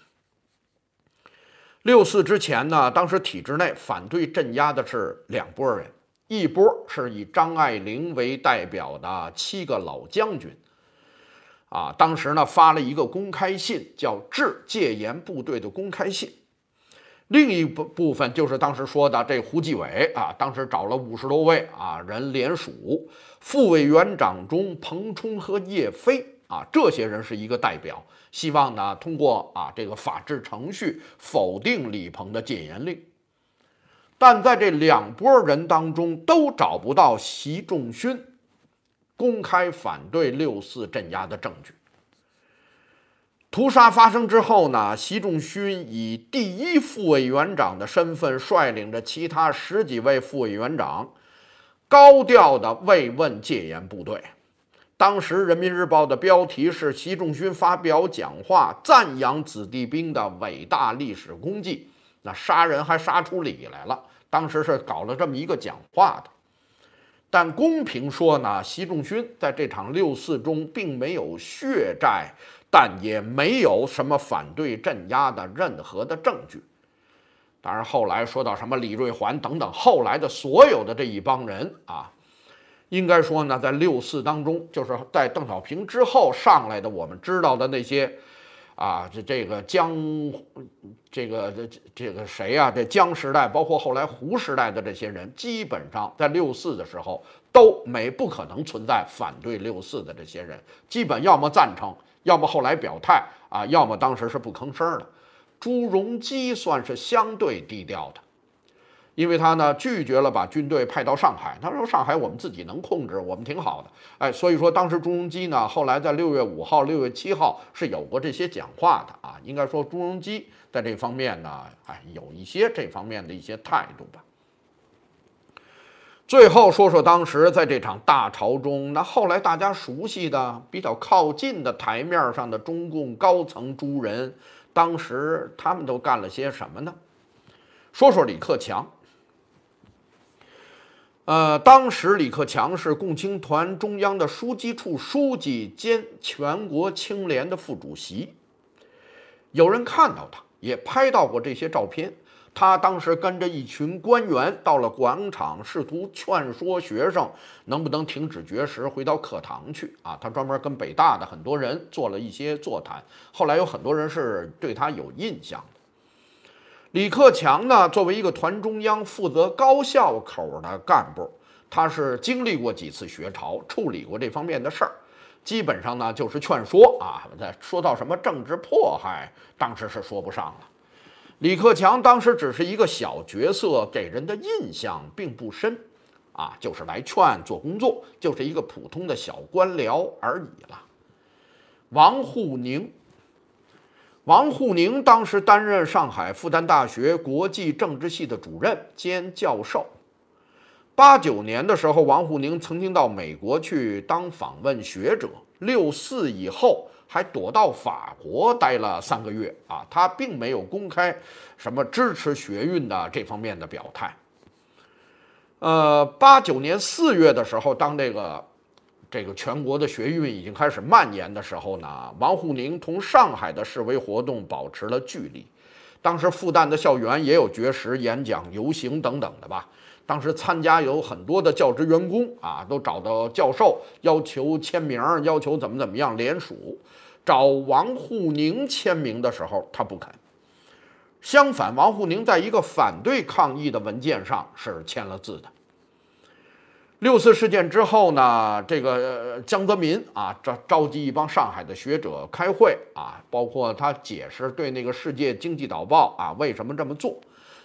六四之前呢，当时体制内反对镇压的是两拨人，一波是以张爱玲为代表的七个老将军，啊，当时呢发了一个公开信，叫《致戒严部队的公开信》。另一部部分就是当时说的这胡继伟啊，当时找了五十多位啊人联署，副委员长中彭冲和叶飞啊，这些人是一个代表，希望呢通过啊这个法制程序否定李鹏的禁言令。但在这两拨人当中，都找不到习仲勋公开反对六四镇压的证据。屠杀发生之后呢，习仲勋以第一副委员长的身份，率领着其他十几位副委员长，高调的慰问戒严部队。当时《人民日报》的标题是“习仲勋发表讲话，赞扬子弟兵的伟大历史功绩”。那杀人还杀出理来了，当时是搞了这么一个讲话的。但公平说呢，习仲勋在这场六四中并没有血债。但也没有什么反对镇压的任何的证据。当然，后来说到什么李瑞环等等，后来的所有的这一帮人啊，应该说呢，在六四当中，就是在邓小平之后上来的，我们知道的那些啊，这这个江，这个这这个谁呀？这江时代，包括后来胡时代的这些人，基本上在六四的时候都没不可能存在反对六四的这些人，基本要么赞成。要么后来表态啊，要么当时是不吭声儿的。朱镕基算是相对低调的，因为他呢拒绝了把军队派到上海，他说上海我们自己能控制，我们挺好的。哎，所以说当时朱镕基呢，后来在六月五号、六月七号是有过这些讲话的啊。应该说朱镕基在这方面呢，哎，有一些这方面的一些态度吧。最后说说当时在这场大潮中，那后来大家熟悉的、比较靠近的台面上的中共高层诸人，当时他们都干了些什么呢？说说李克强。呃，当时李克强是共青团中央的书记处书记兼全国青联的副主席，有人看到他，也拍到过这些照片。他当时跟着一群官员到了广场，试图劝说学生能不能停止绝食，回到课堂去。啊，他专门跟北大的很多人做了一些座谈。后来有很多人是对他有印象的。李克强呢，作为一个团中央负责高校口的干部，他是经历过几次学潮，处理过这方面的事儿。基本上呢，就是劝说啊。在说到什么政治迫害，当时是说不上了。李克强当时只是一个小角色，给人的印象并不深，啊，就是来劝做工作，就是一个普通的小官僚而已了。王沪宁，王沪宁当时担任上海复旦大学国际政治系的主任兼教授。八九年的时候，王沪宁曾经到美国去当访问学者。六四以后。还躲到法国待了三个月啊，他并没有公开什么支持学运的这方面的表态。呃，八九年四月的时候，当这个这个全国的学运已经开始蔓延的时候呢，王沪宁同上海的示威活动保持了距离。当时复旦的校园也有绝食、演讲、游行等等的吧。当时参加有很多的教职员工啊，都找到教授要求签名，要求怎么怎么样联署。找王沪宁签名的时候，他不肯。相反，王沪宁在一个反对抗议的文件上是签了字的。六四事件之后呢，这个江泽民啊召召集一帮上海的学者开会啊，包括他解释对那个《世界经济导报》啊为什么这么做。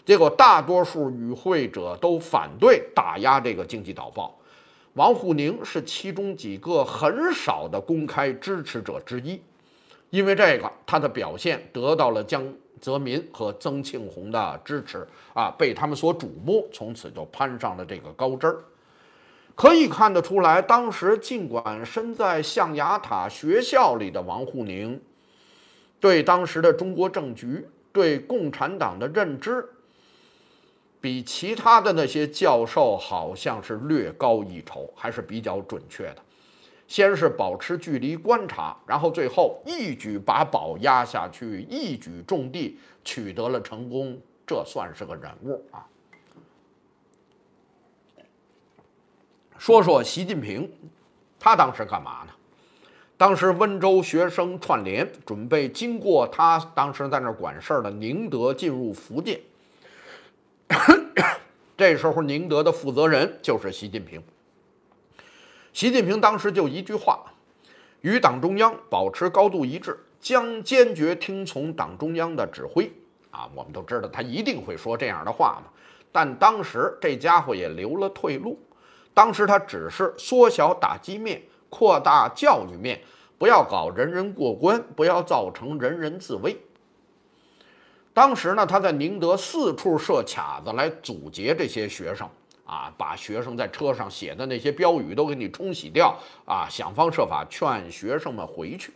结果大多数与会者都反对打压这个《经济导报》，王沪宁是其中几个很少的公开支持者之一。因为这个，他的表现得到了江泽民和曾庆红的支持啊，被他们所瞩目，从此就攀上了这个高枝儿。可以看得出来，当时尽管身在象牙塔学校里的王沪宁，对当时的中国政局、对共产党的认知，比其他的那些教授好像是略高一筹，还是比较准确的。先是保持距离观察，然后最后一举把宝压下去，一举中地，取得了成功。这算是个人物啊！说说习近平，他当时干嘛呢？当时温州学生串联准备经过他当时在那管事儿的宁德进入福建，这时候宁德的负责人就是习近平。习近平当时就一句话：“与党中央保持高度一致，将坚决听从党中央的指挥。”啊，我们都知道他一定会说这样的话嘛。但当时这家伙也留了退路，当时他只是缩小打击面，扩大教育面，不要搞人人过关，不要造成人人自危。当时呢，他在宁德四处设卡子来阻截这些学生。啊，把学生在车上写的那些标语都给你冲洗掉啊！想方设法劝学生们回去。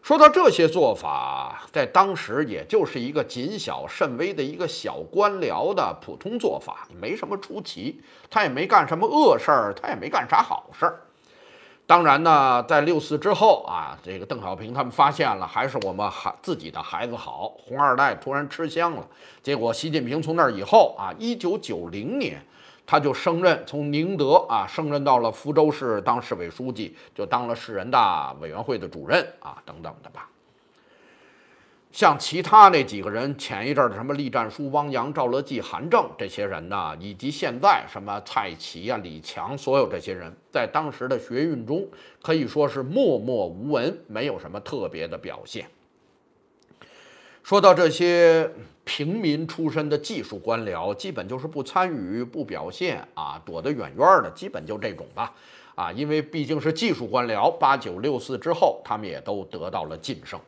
说到这些做法，在当时也就是一个谨小慎微的一个小官僚的普通做法，没什么出奇。他也没干什么恶事儿，他也没干啥好事儿。当然呢，在六四之后啊，这个邓小平他们发现了，还是我们孩自己的孩子好，红二代突然吃香了。结果习近平从那以后啊，一九九零年他就升任，从宁德啊升任到了福州市当市委书记，就当了市人大委员会的主任啊等等的吧。像其他那几个人，前一阵儿的什么栗战书、汪洋、赵乐际、韩正这些人呢，以及现在什么蔡奇啊、李强，所有这些人，在当时的学运中可以说是默默无闻，没有什么特别的表现。说到这些平民出身的技术官僚，基本就是不参与、不表现啊，躲得远远的，基本就这种吧。啊，因为毕竟是技术官僚，八九六四之后，他们也都得到了晋升。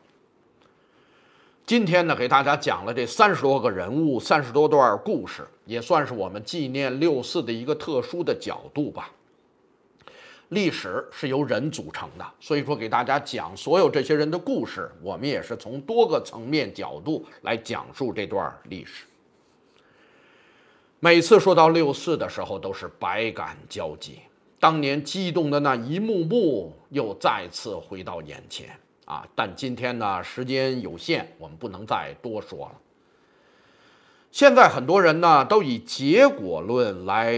今天呢，给大家讲了这三十多个人物，三十多段故事，也算是我们纪念六四的一个特殊的角度吧。历史是由人组成的，所以说给大家讲所有这些人的故事，我们也是从多个层面角度来讲述这段历史。每次说到六四的时候，都是百感交集，当年激动的那一幕幕又再次回到眼前。啊，但今天呢，时间有限，我们不能再多说了。现在很多人呢，都以结果论来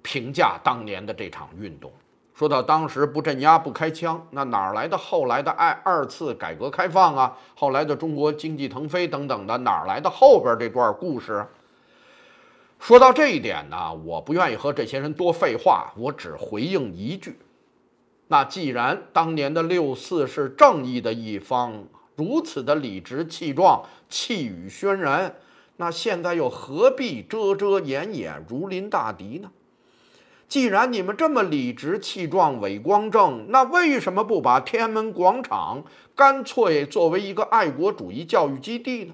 评价当年的这场运动。说到当时不镇压、不开枪，那哪来的后来的二二次改革开放啊？后来的中国经济腾飞等等的，哪来的后边这段故事？说到这一点呢，我不愿意和这些人多废话，我只回应一句。那既然当年的六四是正义的一方，如此的理直气壮、气宇轩然，那现在又何必遮遮掩掩、如临大敌呢？既然你们这么理直气壮、伟光正，那为什么不把天安门广场干脆作为一个爱国主义教育基地呢？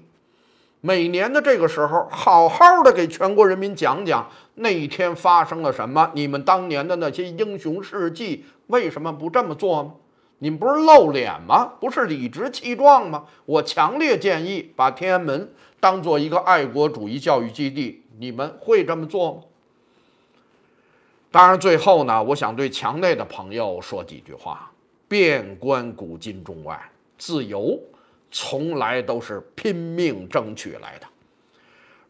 每年的这个时候，好好的给全国人民讲讲那一天发生了什么，你们当年的那些英雄事迹。为什么不这么做呢？你们不是露脸吗？不是理直气壮吗？我强烈建议把天安门当做一个爱国主义教育基地。你们会这么做吗？当然，最后呢，我想对墙内的朋友说几句话：，遍观古今中外，自由从来都是拼命争取来的。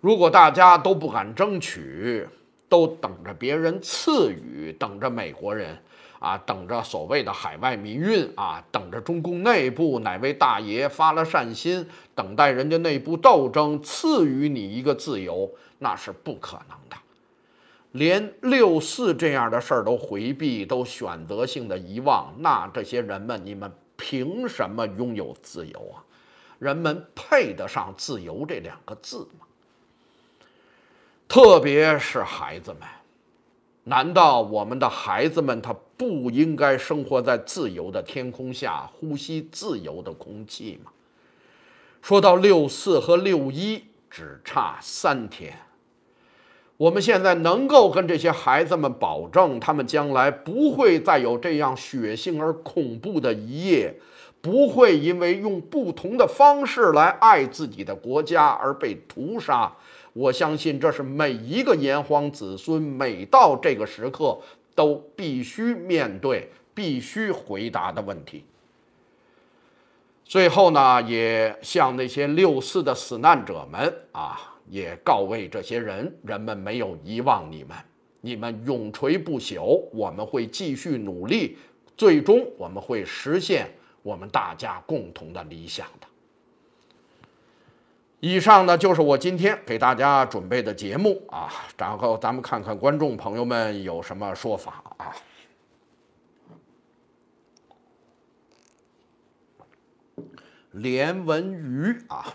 如果大家都不敢争取，都等着别人赐予，等着美国人。啊，等着所谓的海外民运啊，等着中共内部哪位大爷发了善心，等待人家内部斗争赐予你一个自由，那是不可能的。连六四这样的事儿都回避，都选择性的遗忘，那这些人们，你们凭什么拥有自由啊？人们配得上自由这两个字吗？特别是孩子们。难道我们的孩子们他不应该生活在自由的天空下，呼吸自由的空气吗？说到六四和六一，只差三天，我们现在能够跟这些孩子们保证，他们将来不会再有这样血腥而恐怖的一夜，不会因为用不同的方式来爱自己的国家而被屠杀。我相信这是每一个炎黄子孙每到这个时刻都必须面对、必须回答的问题。最后呢，也向那些六四的死难者们啊，也告慰这些人，人们没有遗忘你们，你们永垂不朽。我们会继续努力，最终我们会实现我们大家共同的理想的。以上呢就是我今天给大家准备的节目啊，然后咱们看看观众朋友们有什么说法啊。连文鱼啊，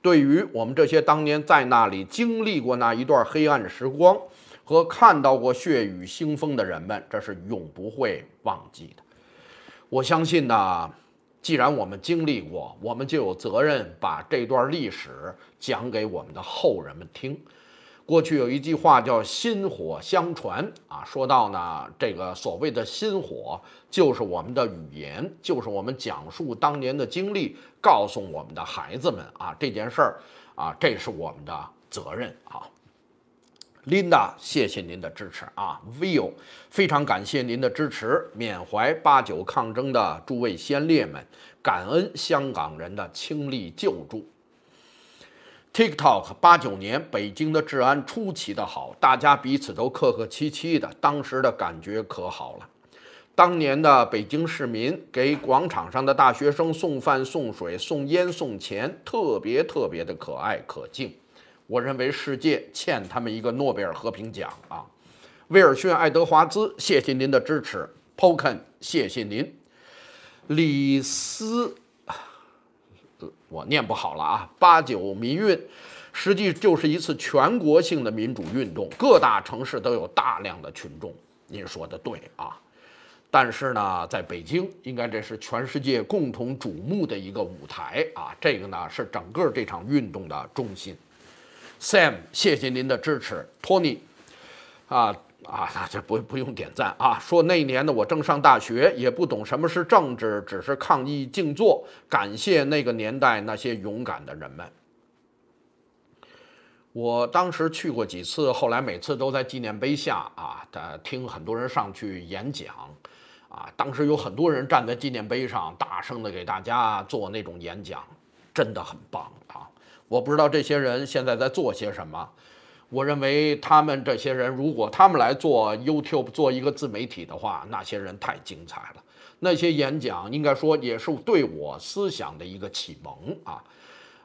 对于我们这些当年在那里经历过那一段黑暗时光和看到过血雨腥风的人们，这是永不会忘记的。我相信呢。既然我们经历过，我们就有责任把这段历史讲给我们的后人们听。过去有一句话叫“薪火相传”啊，说到呢，这个所谓的“薪火”就是我们的语言，就是我们讲述当年的经历，告诉我们的孩子们啊，这件事儿啊，这是我们的责任啊。Linda，谢谢您的支持啊 v i o 非常感谢您的支持。缅怀八九抗争的诸位先烈们，感恩香港人的倾力救助。TikTok，八九年北京的治安出奇的好，大家彼此都客客气气的，当时的感觉可好了。当年的北京市民给广场上的大学生送饭、送水、送烟、送钱，特别特别的可爱可敬。我认为世界欠他们一个诺贝尔和平奖啊，威尔逊、爱德华兹，谢谢您的支持。Polk，谢谢您。李斯，我念不好了啊。八九民运，实际就是一次全国性的民主运动，各大城市都有大量的群众。您说的对啊，但是呢，在北京，应该这是全世界共同瞩目的一个舞台啊，这个呢是整个这场运动的中心。Sam，谢谢您的支持。Tony，啊啊，这不不用点赞啊。说那年呢，我正上大学，也不懂什么是政治，只是抗议静坐。感谢那个年代那些勇敢的人们。我当时去过几次，后来每次都在纪念碑下啊，听很多人上去演讲啊。当时有很多人站在纪念碑上，大声的给大家做那种演讲，真的很棒啊。我不知道这些人现在在做些什么。我认为他们这些人，如果他们来做 YouTube 做一个自媒体的话，那些人太精彩了。那些演讲应该说也是对我思想的一个启蒙啊。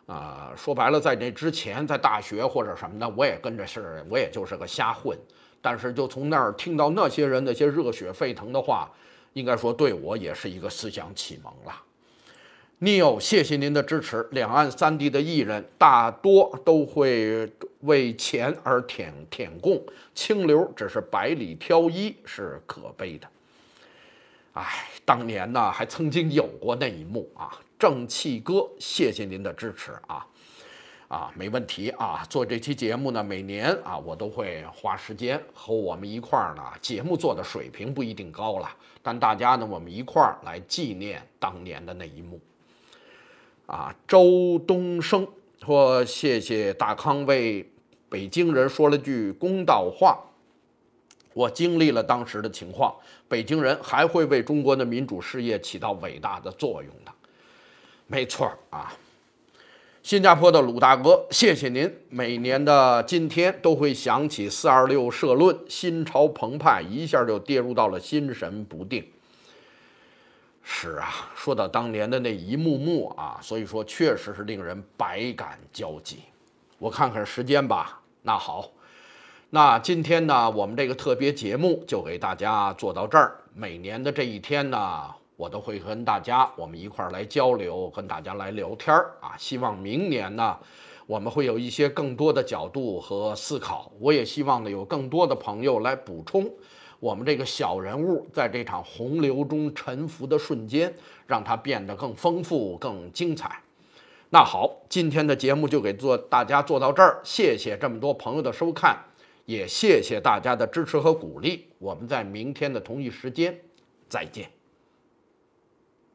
啊，说白了，在这之前，在大学或者什么的，我也跟着是，我也就是个瞎混。但是就从那儿听到那些人那些热血沸腾的话，应该说对我也是一个思想启蒙了。Neil，谢谢您的支持。两岸三地的艺人大多都会为钱而舔舔供，清流只是百里挑一，是可悲的。哎，当年呢还曾经有过那一幕啊，《正气歌》，谢谢您的支持啊，啊，没问题啊。做这期节目呢，每年啊我都会花时间和我们一块儿呢。节目做的水平不一定高了，但大家呢，我们一块儿来纪念当年的那一幕。啊，周东升说：“谢谢大康为北京人说了句公道话。我经历了当时的情况，北京人还会为中国的民主事业起到伟大的作用的。没错儿啊，新加坡的鲁大哥，谢谢您。每年的今天都会想起四二六社论，心潮澎湃，一下就跌入到了心神不定。”是啊，说到当年的那一幕幕啊，所以说确实是令人百感交集。我看看时间吧。那好，那今天呢，我们这个特别节目就给大家做到这儿。每年的这一天呢，我都会跟大家我们一块儿来交流，跟大家来聊天儿啊。希望明年呢，我们会有一些更多的角度和思考。我也希望呢，有更多的朋友来补充。我们这个小人物在这场洪流中沉浮的瞬间，让它变得更丰富、更精彩。那好，今天的节目就给做大家做到这儿，谢谢这么多朋友的收看，也谢谢大家的支持和鼓励。我们在明天的同一时间再见。